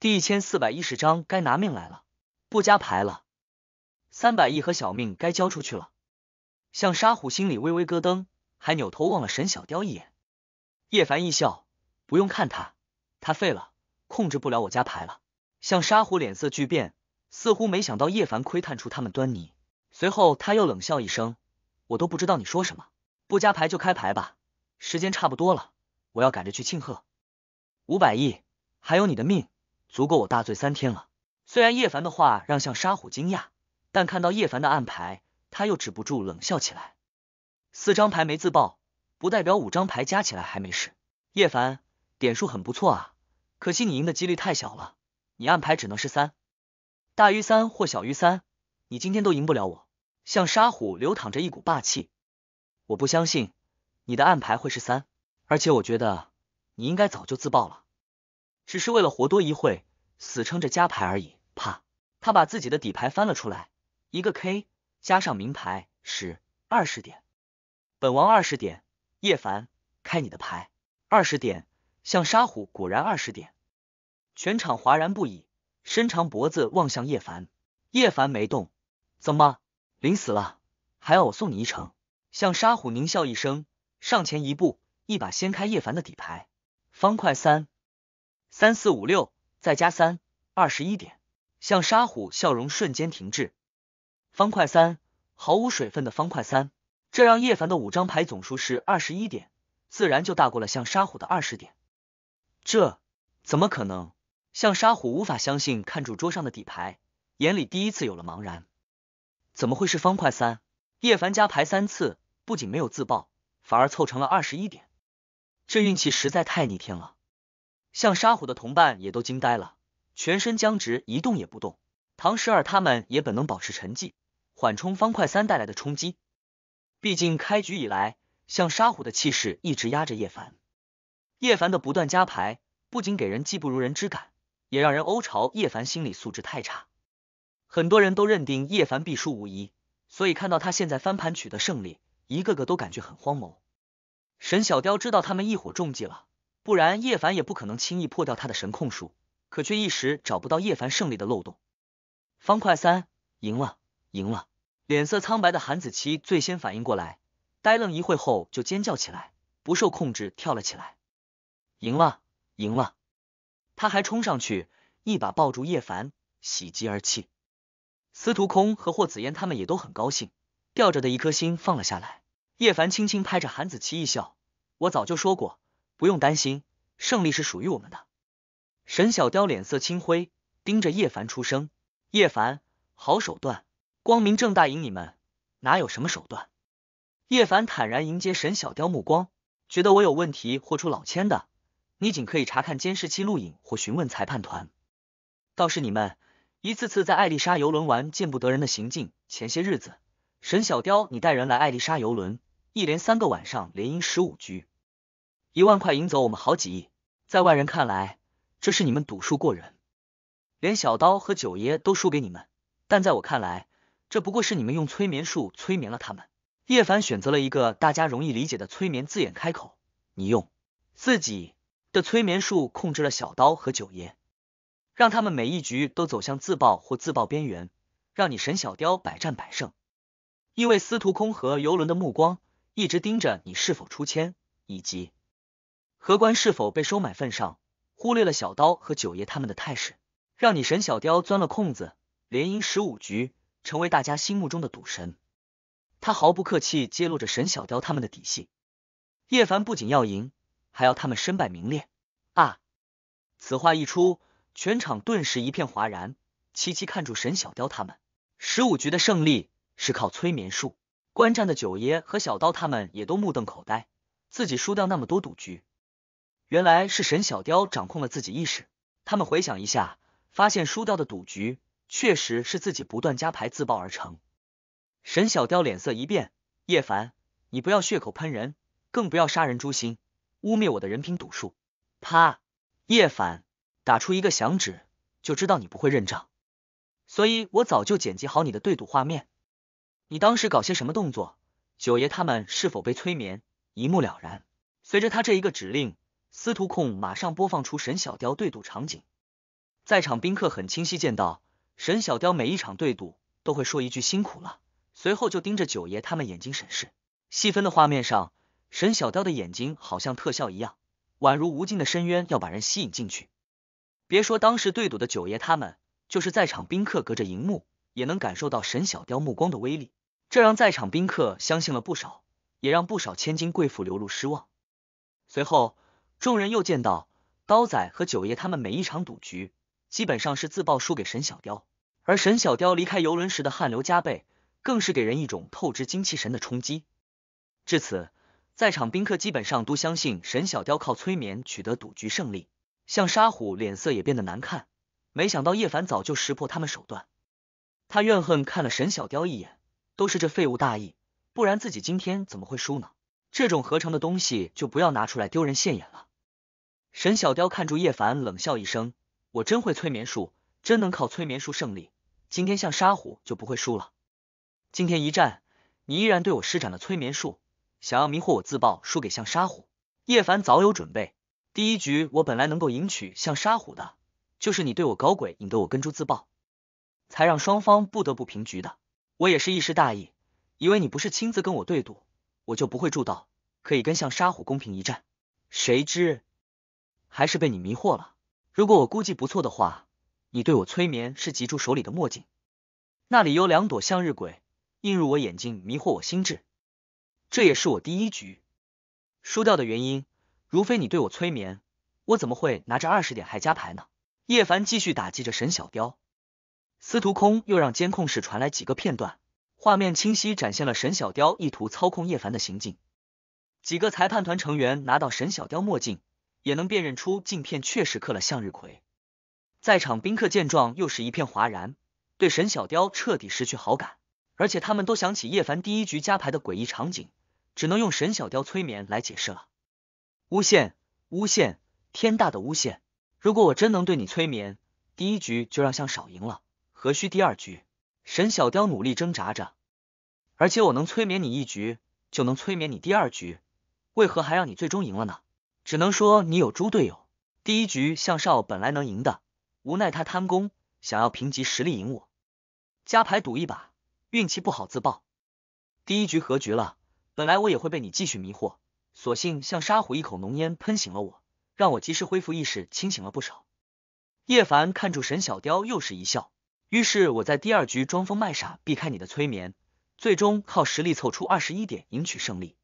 第一千四百一十章该拿命来了，不加牌了，三百亿和小命该交出去了。向沙虎心里微微咯噔，还扭头望了沈小雕一眼。叶凡一笑，不用看他，他废了，控制不了我家牌了。向沙虎脸色巨变，似乎没想到叶凡窥探出他们端倪。随后他又冷笑一声：“我都不知道你说什么，不加牌就开牌吧，时间差不多了，我要赶着去庆贺五百亿，还有你的命。”足够我大醉三天了。虽然叶凡的话让向沙虎惊讶，但看到叶凡的暗牌，他又止不住冷笑起来。四张牌没自爆，不代表五张牌加起来还没事。叶凡，点数很不错啊，可惜你赢的几率太小了。你暗牌只能是三，大于三或小于三，你今天都赢不了我。向沙虎流淌着一股霸气，我不相信你的暗牌会是三，而且我觉得你应该早就自爆了。只是为了活多一会，死撑着加牌而已。啪！他把自己的底牌翻了出来，一个 K 加上名牌十，二十点。本王二十点。叶凡，开你的牌。二十点。向沙虎果然二十点。全场哗然不已，伸长脖子望向叶凡。叶凡没动。怎么？临死了还要我送你一程？向沙虎狞笑一声，上前一步，一把掀开叶凡的底牌，方块三。三四五六，再加三，二十一点。像沙虎笑容瞬间停滞，方块三，毫无水分的方块三，这让叶凡的五张牌总数是二十一点，自然就大过了像沙虎的二十点。这怎么可能？像沙虎无法相信，看住桌上的底牌，眼里第一次有了茫然。怎么会是方块三？叶凡加牌三次，不仅没有自爆，反而凑成了二十一点，这运气实在太逆天了。像沙虎的同伴也都惊呆了，全身僵直，一动也不动。唐十二他们也本能保持沉寂，缓冲方块三带来的冲击。毕竟开局以来，像沙虎的气势一直压着叶凡。叶凡的不断加牌，不仅给人技不如人之感，也让人欧嘲叶凡心理素质太差。很多人都认定叶凡必输无疑，所以看到他现在翻盘取得胜利，一个个都感觉很荒谬。沈小雕知道他们一伙中计了。不然叶凡也不可能轻易破掉他的神控术，可却一时找不到叶凡胜利的漏洞。方块三赢了，赢了！脸色苍白的韩子期最先反应过来，呆愣一会后就尖叫起来，不受控制跳了起来。赢了，赢了！他还冲上去一把抱住叶凡，喜极而泣。司徒空和霍子烟他们也都很高兴，吊着的一颗心放了下来。叶凡轻轻拍着韩子期，一笑：“我早就说过。”不用担心，胜利是属于我们的。沈小雕脸色青灰，盯着叶凡出声：“叶凡，好手段，光明正大赢你们，哪有什么手段？”叶凡坦然迎接沈小雕目光，觉得我有问题或出老千的，你仅可以查看监视器录影或询问裁判团。倒是你们，一次次在艾丽莎游轮玩见不得人的行径。前些日子，沈小雕你带人来艾丽莎游轮，一连三个晚上连赢十五局。一万块赢走我们好几亿，在外人看来，这是你们赌术过人，连小刀和九爷都输给你们。但在我看来，这不过是你们用催眠术催眠了他们。叶凡选择了一个大家容易理解的“催眠”字眼开口：“你用自己的催眠术控制了小刀和九爷，让他们每一局都走向自爆或自爆边缘，让你沈小雕百战百胜。因为司徒空和游轮的目光一直盯着你是否出千，以及。”荷官是否被收买份上，忽略了小刀和九爷他们的态势，让你沈小雕钻了空子，连赢十五局，成为大家心目中的赌神。他毫不客气揭露着沈小雕他们的底细。叶凡不仅要赢，还要他们身败名裂啊！此话一出，全场顿时一片哗然，齐齐看住沈小雕他们。十五局的胜利是靠催眠术。观战的九爷和小刀他们也都目瞪口呆，自己输掉那么多赌局。原来是沈小雕掌控了自己意识。他们回想一下，发现输掉的赌局确实是自己不断加牌自爆而成。沈小雕脸色一变：“叶凡，你不要血口喷人，更不要杀人诛心，污蔑我的人品赌术。”啪！叶凡打出一个响指，就知道你不会认账。所以我早就剪辑好你的对赌画面。你当时搞些什么动作？九爷他们是否被催眠？一目了然。随着他这一个指令。司徒控马上播放出沈小雕对赌场景，在场宾客很清晰见到，沈小雕每一场对赌都会说一句辛苦了，随后就盯着九爷他们眼睛审视。细分的画面上，沈小雕的眼睛好像特效一样，宛如无尽的深渊要把人吸引进去。别说当时对赌的九爷他们，就是在场宾客隔着荧幕也能感受到沈小雕目光的威力，这让在场宾客相信了不少，也让不少千金贵妇流露失望。随后。众人又见到刀仔和九爷，他们每一场赌局基本上是自爆输给沈小雕，而沈小雕离开游轮时的汗流浃背，更是给人一种透支精气神的冲击。至此，在场宾客基本上都相信沈小雕靠催眠取得赌局胜利，像沙虎脸色也变得难看。没想到叶凡早就识破他们手段，他怨恨看了沈小雕一眼，都是这废物大意，不然自己今天怎么会输呢？这种合成的东西就不要拿出来丢人现眼了。沈小雕看住叶凡，冷笑一声：“我真会催眠术，真能靠催眠术胜利。今天像沙虎就不会输了。今天一战，你依然对我施展了催眠术，想要迷惑我自爆输给像沙虎。”叶凡早有准备，第一局我本来能够赢取像沙虎的，就是你对我搞鬼，引得我跟猪自爆，才让双方不得不平局的。我也是一时大意，以为你不是亲自跟我对赌，我就不会助到可以跟像沙虎公平一战，谁知。还是被你迷惑了。如果我估计不错的话，你对我催眠是挤出手里的墨镜，那里有两朵向日葵映入我眼睛，迷惑我心智。这也是我第一局输掉的原因。如非你对我催眠，我怎么会拿着二十点还加牌呢？叶凡继续打击着沈小雕。司徒空又让监控室传来几个片段，画面清晰展现了沈小雕意图操控叶凡的行径。几个裁判团成员拿到沈小雕墨镜。也能辨认出镜片确实刻了向日葵。在场宾客见状，又是一片哗然，对沈小雕彻底失去好感。而且他们都想起叶凡第一局加牌的诡异场景，只能用沈小雕催眠来解释了。诬陷！诬陷！天大的诬陷！如果我真能对你催眠，第一局就让向少赢了，何须第二局？沈小雕努力挣扎着，而且我能催眠你一局，就能催眠你第二局，为何还让你最终赢了呢？只能说你有猪队友。第一局向少本来能赢的，无奈他贪功，想要凭集实力赢我，加牌赌一把，运气不好自爆。第一局和局了，本来我也会被你继续迷惑，索性像沙虎一口浓烟喷醒了我，让我及时恢复意识，清醒了不少。叶凡看住沈小雕，又是一笑。于是我在第二局装疯卖傻，避开你的催眠，最终靠实力凑出二十一点，赢取胜利。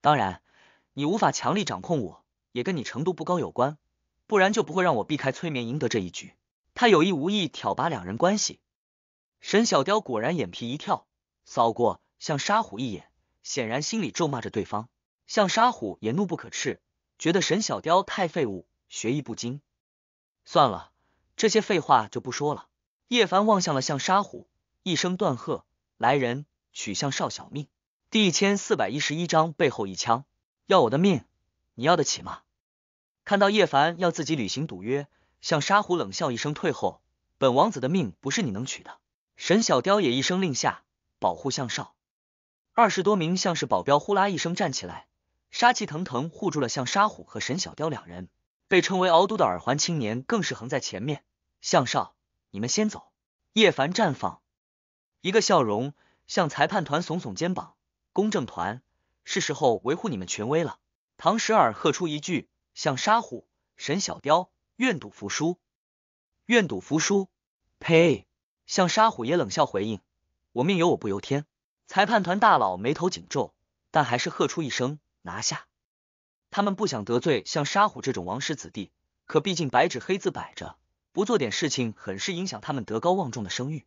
当然，你无法强力掌控我。也跟你程度不高有关，不然就不会让我避开催眠赢得这一局。他有意无意挑拔两人关系。沈小雕果然眼皮一跳，扫过向沙虎一眼，显然心里咒骂着对方。向沙虎也怒不可斥，觉得沈小雕太废物，学艺不精。算了，这些废话就不说了。叶凡望向了向沙虎，一声断喝：“来人，取向少小命！”第一千四百一十一章背后一枪，要我的命！你要得起吗？看到叶凡要自己履行赌约，向沙虎冷笑一声，退后。本王子的命不是你能取的。沈小雕也一声令下，保护向少。二十多名像是保镖，呼啦一声站起来，杀气腾腾护住了向沙虎和沈小雕两人。被称为敖都的耳环青年更是横在前面。向少，你们先走。叶凡绽放一个笑容，向裁判团耸耸肩膀。公正团，是时候维护你们权威了。唐十二喝出一句：“像沙虎，沈小雕，愿赌服输，愿赌服输。”呸！像沙虎也冷笑回应：“我命由我不由天。”裁判团大佬眉头紧皱，但还是喝出一声：“拿下！”他们不想得罪像沙虎这种王室子弟，可毕竟白纸黑字摆着，不做点事情，很是影响他们德高望重的声誉。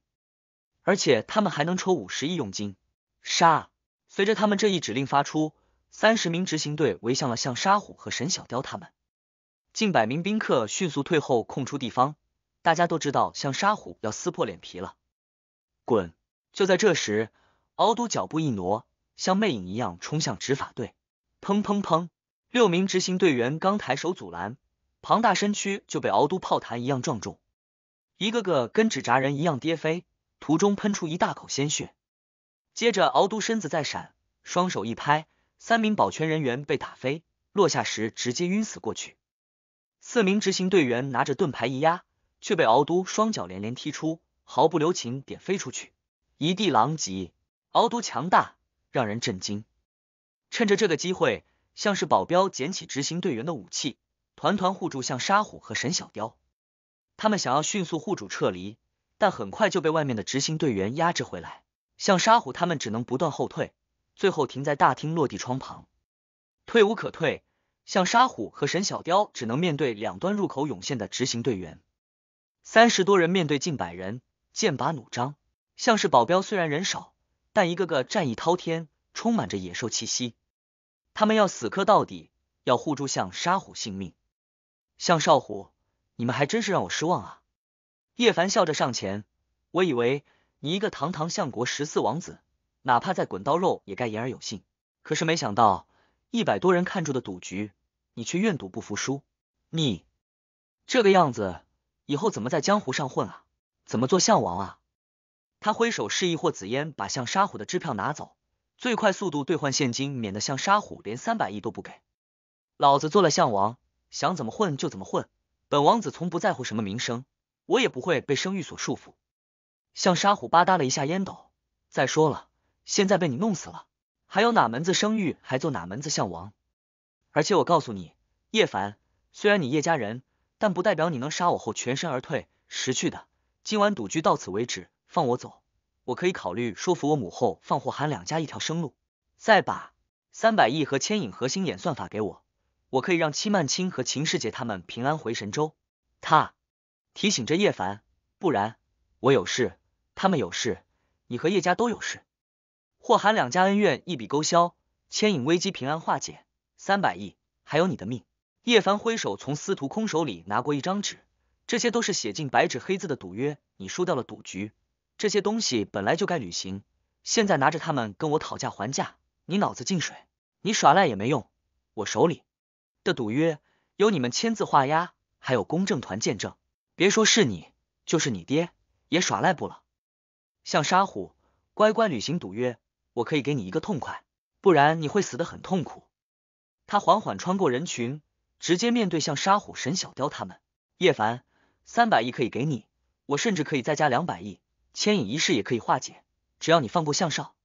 而且他们还能抽五十亿佣金。杀！随着他们这一指令发出。三十名执行队围向了向沙虎和沈小雕他们，近百名宾客迅速退后，空出地方。大家都知道向沙虎要撕破脸皮了，滚！就在这时，敖都脚步一挪，像魅影一样冲向执法队。砰砰砰！六名执行队员刚抬手阻拦，庞大身躯就被敖都炮弹一样撞中，一个个跟纸扎人一样跌飞，途中喷出一大口鲜血。接着，敖都身子再闪，双手一拍。三名保全人员被打飞，落下时直接晕死过去。四名执行队员拿着盾牌一压，却被敖都双脚连连踢出，毫不留情点飞出去，一地狼藉。敖都强大，让人震惊。趁着这个机会，像是保镖捡起执行队员的武器，团团护住向沙虎和沈小雕。他们想要迅速护主撤离，但很快就被外面的执行队员压制回来。向沙虎他们只能不断后退。最后停在大厅落地窗旁，退无可退。像沙虎和沈小雕只能面对两端入口涌现的执行队员，三十多人面对近百人，剑拔弩张，像是保镖。虽然人少，但一个个战意滔天，充满着野兽气息。他们要死磕到底，要护住向沙虎性命。向少虎，你们还真是让我失望啊！叶凡笑着上前，我以为你一个堂堂相国十四王子。哪怕再滚刀肉也该言而有信，可是没想到一百多人看住的赌局，你却愿赌不服输，你这个样子以后怎么在江湖上混啊？怎么做项王啊？他挥手示意霍子烟把向沙虎的支票拿走，最快速度兑换现金，免得向沙虎连三百亿都不给。老子做了项王，想怎么混就怎么混，本王子从不在乎什么名声，我也不会被声誉所束缚。向沙虎吧嗒了一下烟斗，再说了。现在被你弄死了，还有哪门子生育还做哪门子相王？而且我告诉你，叶凡，虽然你叶家人，但不代表你能杀我后全身而退。识趣的，今晚赌局到此为止，放我走，我可以考虑说服我母后放霍寒两家一条生路。再把三百亿和牵引核心演算法给我，我可以让戚曼青和秦世杰他们平安回神州。他提醒着叶凡，不然我有事，他们有事，你和叶家都有事。霍含两家恩怨一笔勾销，牵引危机平安化解，三百亿，还有你的命。叶凡挥手从司徒空手里拿过一张纸，这些都是写进白纸黑字的赌约。你输掉了赌局，这些东西本来就该履行，现在拿着他们跟我讨价还价，你脑子进水？你耍赖也没用，我手里的赌约有你们签字画押，还有公证团见证，别说是你，就是你爹也耍赖不了。像沙虎，乖乖履行赌约。我可以给你一个痛快，不然你会死得很痛苦。他缓缓穿过人群，直接面对向沙虎、沈小雕他们。叶凡，三百亿可以给你，我甚至可以再加两百亿，牵引仪式也可以化解，只要你放过向少。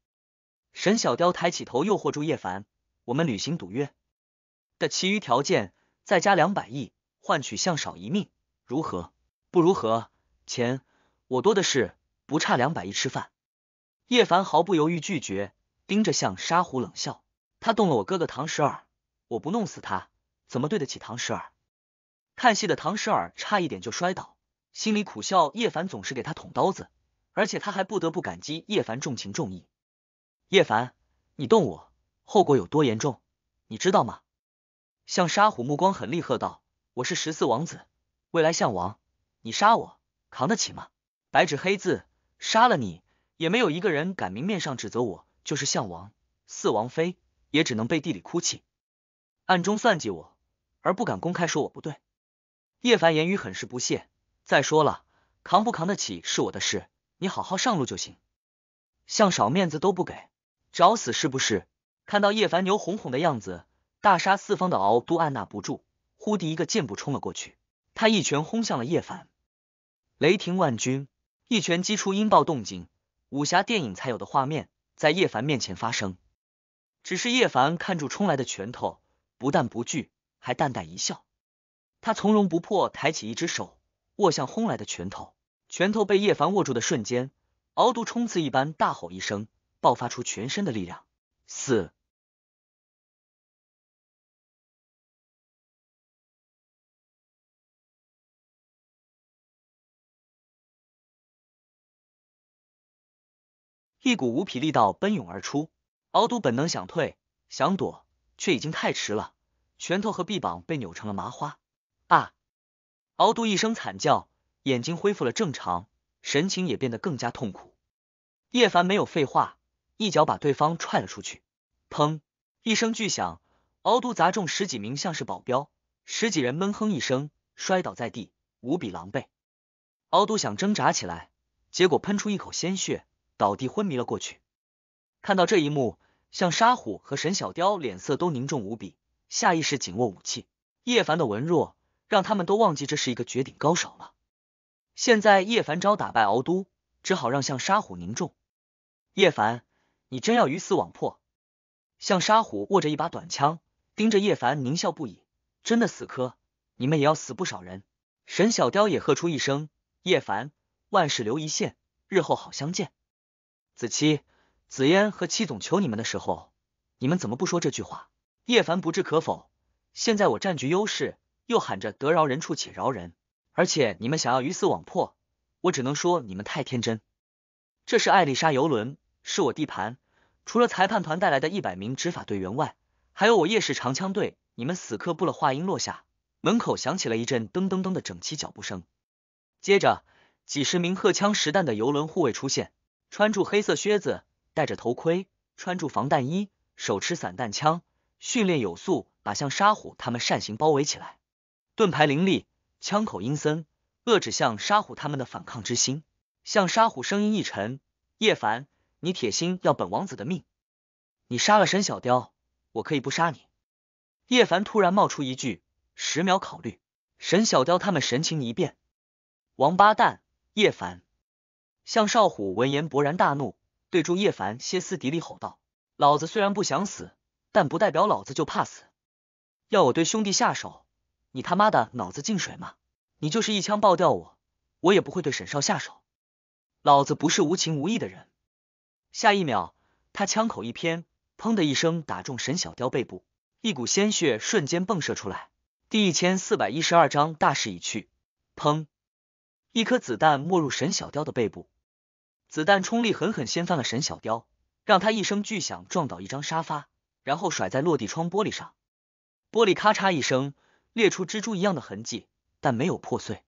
沈小雕抬起头，诱惑住叶凡：“我们履行赌约的其余条件，再加两百亿，换取向少一命，如何？不如何，钱我多的是，不差两百亿吃饭。”叶凡毫不犹豫拒绝，盯着向沙虎冷笑。他动了我哥哥唐十二，我不弄死他，怎么对得起唐十二？看戏的唐十二差一点就摔倒，心里苦笑。叶凡总是给他捅刀子，而且他还不得不感激叶凡重情重义。叶凡，你动我，后果有多严重？你知道吗？向沙虎目光狠厉喝道：“我是十四王子，未来相王，你杀我扛得起吗？白纸黑字，杀了你。”也没有一个人敢明面上指责我，就是相王四王妃也只能背地里哭泣，暗中算计我，而不敢公开说我不对。叶凡言语很是不屑。再说了，扛不扛得起是我的事，你好好上路就行。像少面子都不给，找死是不是？看到叶凡牛哄哄的样子，大杀四方的敖都按捺不住，忽地一个箭步冲了过去，他一拳轰向了叶凡，雷霆万钧，一拳击出，音爆动静。武侠电影才有的画面在叶凡面前发生，只是叶凡看住冲来的拳头，不但不惧，还淡淡一笑。他从容不迫抬起一只手，握向轰来的拳头。拳头被叶凡握住的瞬间，敖毒冲刺一般大吼一声，爆发出全身的力量。四。一股无匹力道奔涌而出，敖都本能想退想躲，却已经太迟了。拳头和臂膀被扭成了麻花，啊！敖都一声惨叫，眼睛恢复了正常，神情也变得更加痛苦。叶凡没有废话，一脚把对方踹了出去，砰一声巨响，敖都砸中十几名像是保镖，十几人闷哼一声摔倒在地，无比狼狈。敖都想挣扎起来，结果喷出一口鲜血。倒地昏迷了过去。看到这一幕，向沙虎和沈小雕脸色都凝重无比，下意识紧握武器。叶凡的文弱让他们都忘记这是一个绝顶高手了。现在叶凡招打败敖都，只好让向沙虎凝重。叶凡，你真要鱼死网破？向沙虎握着一把短枪，盯着叶凡狞笑不已。真的死磕，你们也要死不少人。沈小雕也喝出一声：“叶凡，万事留一线，日后好相见。”子期、紫嫣和戚总求你们的时候，你们怎么不说这句话？叶凡不置可否。现在我占据优势，又喊着得饶人处且饶人，而且你们想要鱼死网破，我只能说你们太天真。这是艾丽莎游轮，是我地盘。除了裁判团带来的一百名执法队员外，还有我夜市长枪队。你们死磕不了。话音落下，门口响起了一阵噔噔噔的整齐脚步声，接着几十名荷枪实弹的游轮护卫出现。穿住黑色靴子，戴着头盔，穿住防弹衣，手持散弹枪，训练有素，把像沙虎他们扇形包围起来，盾牌凌厉，枪口阴森，遏制向沙虎他们的反抗之心。向沙虎声音一沉：“叶凡，你铁心要本王子的命？你杀了沈小雕，我可以不杀你。”叶凡突然冒出一句：“十秒考虑。”沈小雕他们神情一变：“王八蛋，叶凡！”向少虎闻言勃然大怒，对住叶凡歇斯底里吼道：“老子虽然不想死，但不代表老子就怕死。要我对兄弟下手，你他妈的脑子进水吗？你就是一枪爆掉我，我也不会对沈少下手。老子不是无情无义的人。”下一秒，他枪口一偏，砰的一声打中沈小雕背部，一股鲜血瞬间迸射出来。第一千四百一十二章大势已去。砰，一颗子弹没入沈小雕的背部。子弹冲力狠狠掀翻了沈小雕，让他一声巨响撞倒一张沙发，然后甩在落地窗玻璃上，玻璃咔嚓一声裂出蜘蛛一样的痕迹，但没有破碎。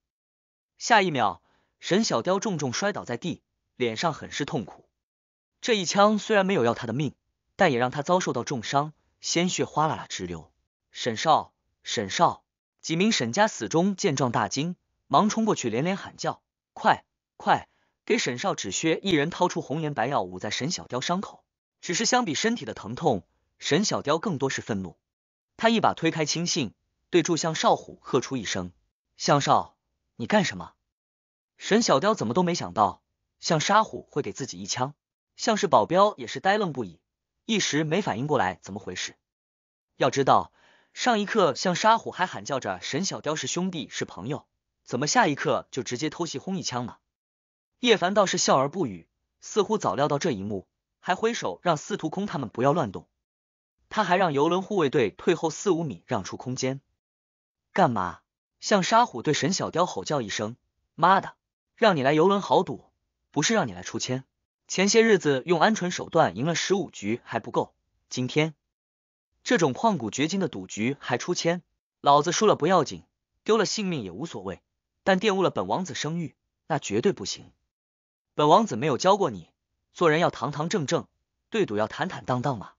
下一秒，沈小雕重重摔倒在地，脸上很是痛苦。这一枪虽然没有要他的命，但也让他遭受到重伤，鲜血哗啦啦直流。沈少，沈少！几名沈家死忠见状大惊，忙冲过去连连喊叫：“快，快！”给沈少止血，一人掏出红颜白药，捂在沈小雕伤口。只是相比身体的疼痛，沈小雕更多是愤怒。他一把推开亲信，对住向少虎喝出一声：“向少，你干什么？”沈小雕怎么都没想到向沙虎会给自己一枪，像是保镖也是呆愣不已，一时没反应过来怎么回事。要知道，上一刻向沙虎还喊叫着沈小雕是兄弟是朋友，怎么下一刻就直接偷袭轰一枪呢？叶凡倒是笑而不语，似乎早料到这一幕，还挥手让司徒空他们不要乱动。他还让游轮护卫队退后四五米，让出空间。干嘛？向沙虎对沈小雕吼叫一声：“妈的，让你来游轮豪赌，不是让你来出千。前些日子用鹌鹑手段赢了十五局还不够，今天这种旷古绝今的赌局还出千，老子输了不要紧，丢了性命也无所谓，但玷污了本王子声誉，那绝对不行。”本王子没有教过你，做人要堂堂正正，对赌要坦坦荡荡吗？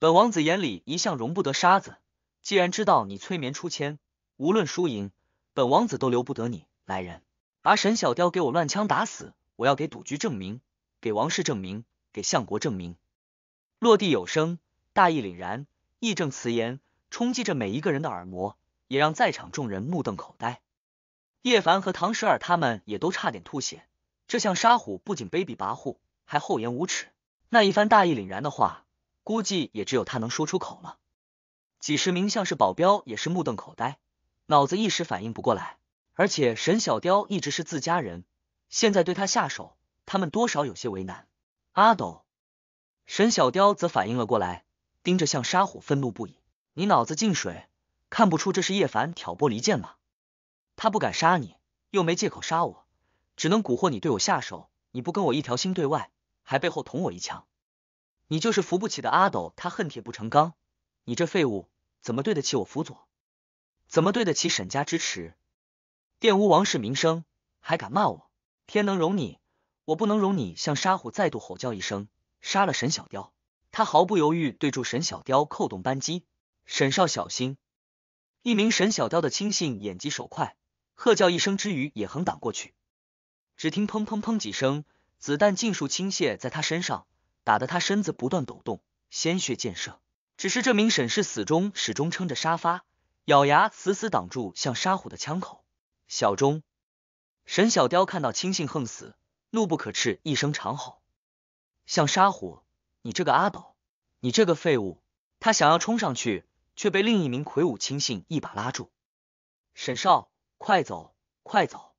本王子眼里一向容不得沙子，既然知道你催眠出千，无论输赢，本王子都留不得你。来人，把沈小雕给我乱枪打死！我要给赌局证明，给王室证明，给相国证明。落地有声，大义凛然，义正辞严，冲击着每一个人的耳膜，也让在场众人目瞪口呆。叶凡和唐十二他们也都差点吐血。这向沙虎不仅卑鄙跋扈，还厚颜无耻。那一番大义凛然的话，估计也只有他能说出口了。几十名像是保镖也是目瞪口呆，脑子一时反应不过来。而且沈小雕一直是自家人，现在对他下手，他们多少有些为难。阿斗，沈小雕则反应了过来，盯着向沙虎，愤怒不已：“你脑子进水，看不出这是叶凡挑拨离间吗？他不敢杀你，又没借口杀我。”只能蛊惑你对我下手，你不跟我一条心，对外还背后捅我一枪，你就是扶不起的阿斗，他恨铁不成钢。你这废物怎么对得起我辅佐？怎么对得起沈家支持？玷污王室名声，还敢骂我？天能容你，我不能容你！向沙虎再度吼叫一声，杀了沈小雕。他毫不犹豫对住沈小雕扣动扳机。沈少小心！一名沈小雕的亲信眼疾手快，喝叫一声之余也横挡过去。只听砰砰砰几声，子弹尽数倾泻在他身上，打得他身子不断抖动，鲜血溅射。只是这名沈氏死忠始终撑着沙发，咬牙死死挡住向沙虎的枪口。小钟、沈小雕看到亲信横死，怒不可斥，一声长吼：“向沙虎，你这个阿斗，你这个废物！”他想要冲上去，却被另一名魁梧亲信一把拉住：“沈少，快走，快走！”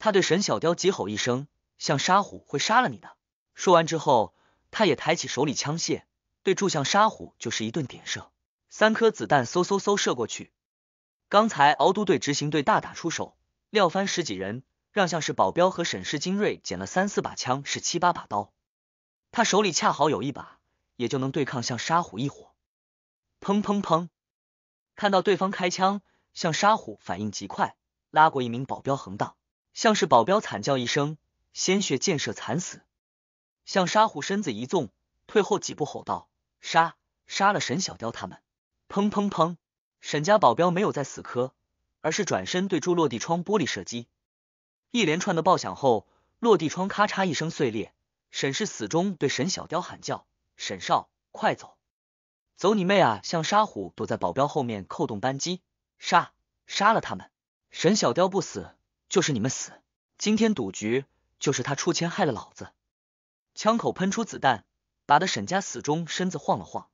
他对沈小雕急吼一声：“像沙虎会杀了你的！”说完之后，他也抬起手里枪械，对住向沙虎就是一顿点射，三颗子弹嗖嗖嗖射过去。刚才敖都队执行队大打出手，撂翻十几人，让像是保镖和沈氏精锐捡了三四把枪，是七八把刀。他手里恰好有一把，也就能对抗向沙虎一伙。砰砰砰！看到对方开枪，向沙虎反应极快，拉过一名保镖横道。像是保镖惨叫一声，鲜血溅射，惨死。向沙虎身子一纵，退后几步，吼道：“杀，杀了沈小雕他们！”砰砰砰，沈家保镖没有再死磕，而是转身对住落地窗玻璃射击。一连串的爆响后，落地窗咔嚓一声碎裂。沈氏死忠对沈小雕喊叫：“沈少，快走，走你妹啊！”向沙虎躲在保镖后面，扣动扳机：“杀，杀了他们！”沈小雕不死。就是你们死！今天赌局就是他出钱害了老子。枪口喷出子弹，打的沈家死忠身子晃了晃，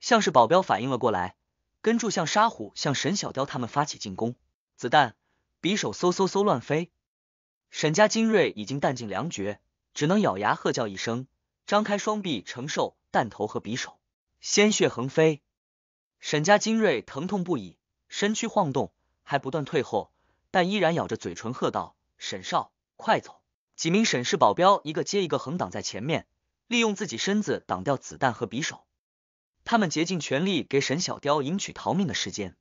像是保镖反应了过来，跟住像沙虎向沈小雕他们发起进攻。子弹、匕首嗖嗖嗖乱飞，沈家精锐已经弹尽粮绝，只能咬牙喝叫一声，张开双臂承受弹头和匕首，鲜血横飞。沈家精锐疼痛不已，身躯晃动，还不断退后。但依然咬着嘴唇喝道：“沈少，快走！”几名沈氏保镖一个接一个横挡在前面，利用自己身子挡掉子弹和匕首。他们竭尽全力给沈小雕赢取逃命的时间。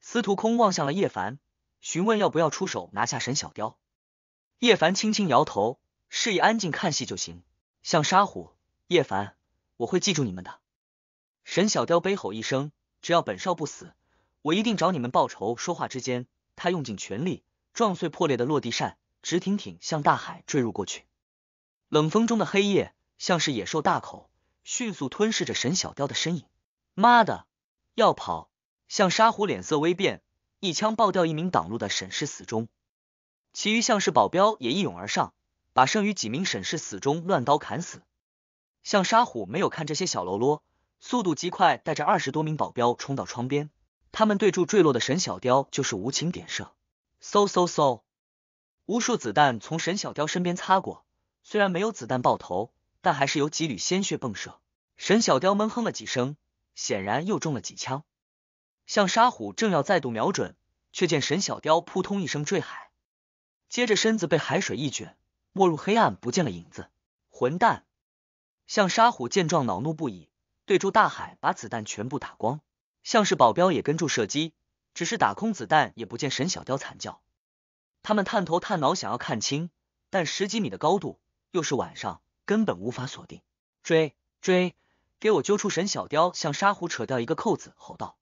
司徒空望向了叶凡，询问要不要出手拿下沈小雕。叶凡轻轻摇头，示意安静看戏就行。像沙虎，叶凡，我会记住你们的。沈小雕悲吼一声：“只要本少不死，我一定找你们报仇！”说话之间。他用尽全力撞碎破裂的落地扇，直挺挺向大海坠入过去。冷风中的黑夜像是野兽大口，迅速吞噬着沈小雕的身影。妈的，要跑！向沙虎脸色微变，一枪爆掉一名挡路的沈氏死忠，其余像是保镖也一涌而上，把剩余几名沈氏死忠乱刀砍死。向沙虎没有看这些小喽啰，速度极快，带着二十多名保镖冲到窗边。他们对住坠落的沈小雕就是无情点射，嗖嗖嗖，无数子弹从沈小雕身边擦过，虽然没有子弹爆头，但还是有几缕鲜血迸射。沈小雕闷哼了几声，显然又中了几枪。向沙虎正要再度瞄准，却见沈小雕扑通一声坠海，接着身子被海水一卷，没入黑暗不见了影子。混蛋！向沙虎见状恼怒不已，对住大海把子弹全部打光。像是保镖也跟住射击，只是打空子弹，也不见沈小雕惨叫。他们探头探脑，想要看清，但十几米的高度，又是晚上，根本无法锁定。追追，给我揪出沈小雕！向沙虎扯掉一个扣子，吼道：“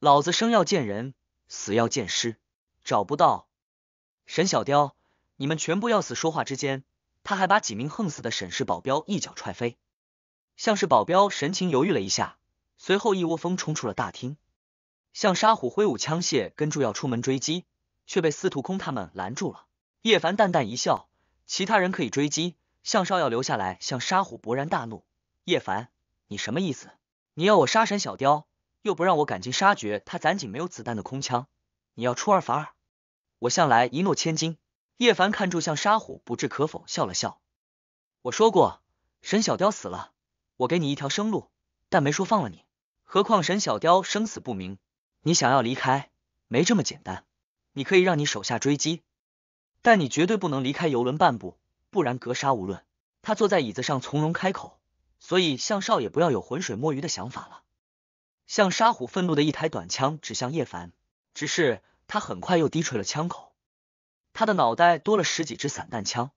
老子生要见人，死要见尸，找不到沈小雕，你们全部要死！”说话之间，他还把几名横死的沈氏保镖一脚踹飞。像是保镖神情犹豫了一下。随后一窝蜂冲出了大厅，向沙虎挥舞枪械，跟住要出门追击，却被司徒空他们拦住了。叶凡淡淡一笑，其他人可以追击，向少要留下来。向沙虎勃然大怒：“叶凡，你什么意思？你要我杀沈小雕，又不让我赶尽杀绝？他攒紧没有子弹的空枪，你要出尔反尔？我向来一诺千金。”叶凡看住向沙虎，不置可否，笑了笑：“我说过，沈小雕死了，我给你一条生路，但没说放了你。”何况沈小雕生死不明，你想要离开没这么简单。你可以让你手下追击，但你绝对不能离开游轮半步，不然格杀勿论。他坐在椅子上从容开口，所以向少爷不要有浑水摸鱼的想法了。向沙虎愤怒的一抬短枪指向叶凡，只是他很快又低垂了枪口。他的脑袋多了十几支散弹枪，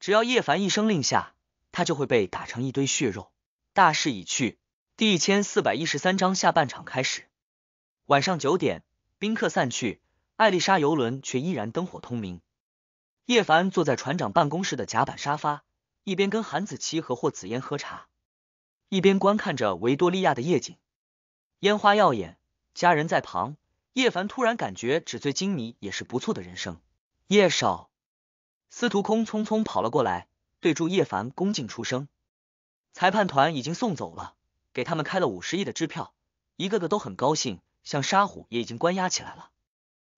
只要叶凡一声令下，他就会被打成一堆血肉。大势已去。第一千四百一十三章下半场开始。晚上九点，宾客散去，艾丽莎游轮却依然灯火通明。叶凡坐在船长办公室的甲板沙发，一边跟韩子期和霍子烟喝茶，一边观看着维多利亚的夜景，烟花耀眼，家人在旁，叶凡突然感觉纸醉金迷也是不错的人生。叶少，司徒空匆匆跑了过来，对住叶凡恭敬出声：“裁判团已经送走了。”给他们开了五十亿的支票，一个个都很高兴。像沙虎也已经关押起来了，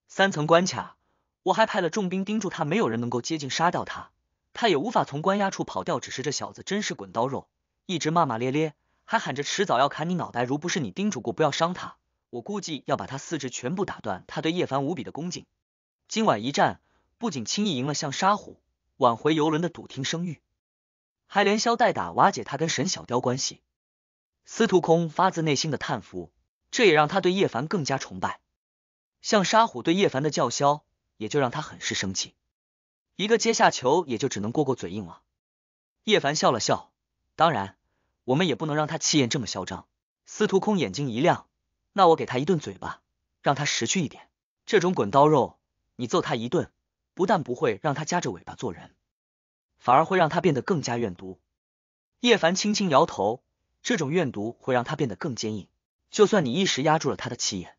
三层关卡，我还派了重兵盯住他，没有人能够接近杀掉他，他也无法从关押处跑掉。只是这小子真是滚刀肉，一直骂骂咧咧，还喊着迟早要砍你脑袋。如不是你叮嘱过不要伤他，我估计要把他四肢全部打断。他对叶凡无比的恭敬，今晚一战，不仅轻易赢了像沙虎，挽回游轮的赌厅声誉，还连消带打瓦解他跟沈小雕关系。司徒空发自内心的叹服，这也让他对叶凡更加崇拜。像沙虎对叶凡的叫嚣，也就让他很是生气。一个阶下囚也就只能过过嘴硬了。叶凡笑了笑，当然，我们也不能让他气焰这么嚣张。司徒空眼睛一亮，那我给他一顿嘴巴，让他识趣一点。这种滚刀肉，你揍他一顿，不但不会让他夹着尾巴做人，反而会让他变得更加怨毒。叶凡轻轻摇头。这种怨毒会让他变得更坚硬，就算你一时压住了他的气焰，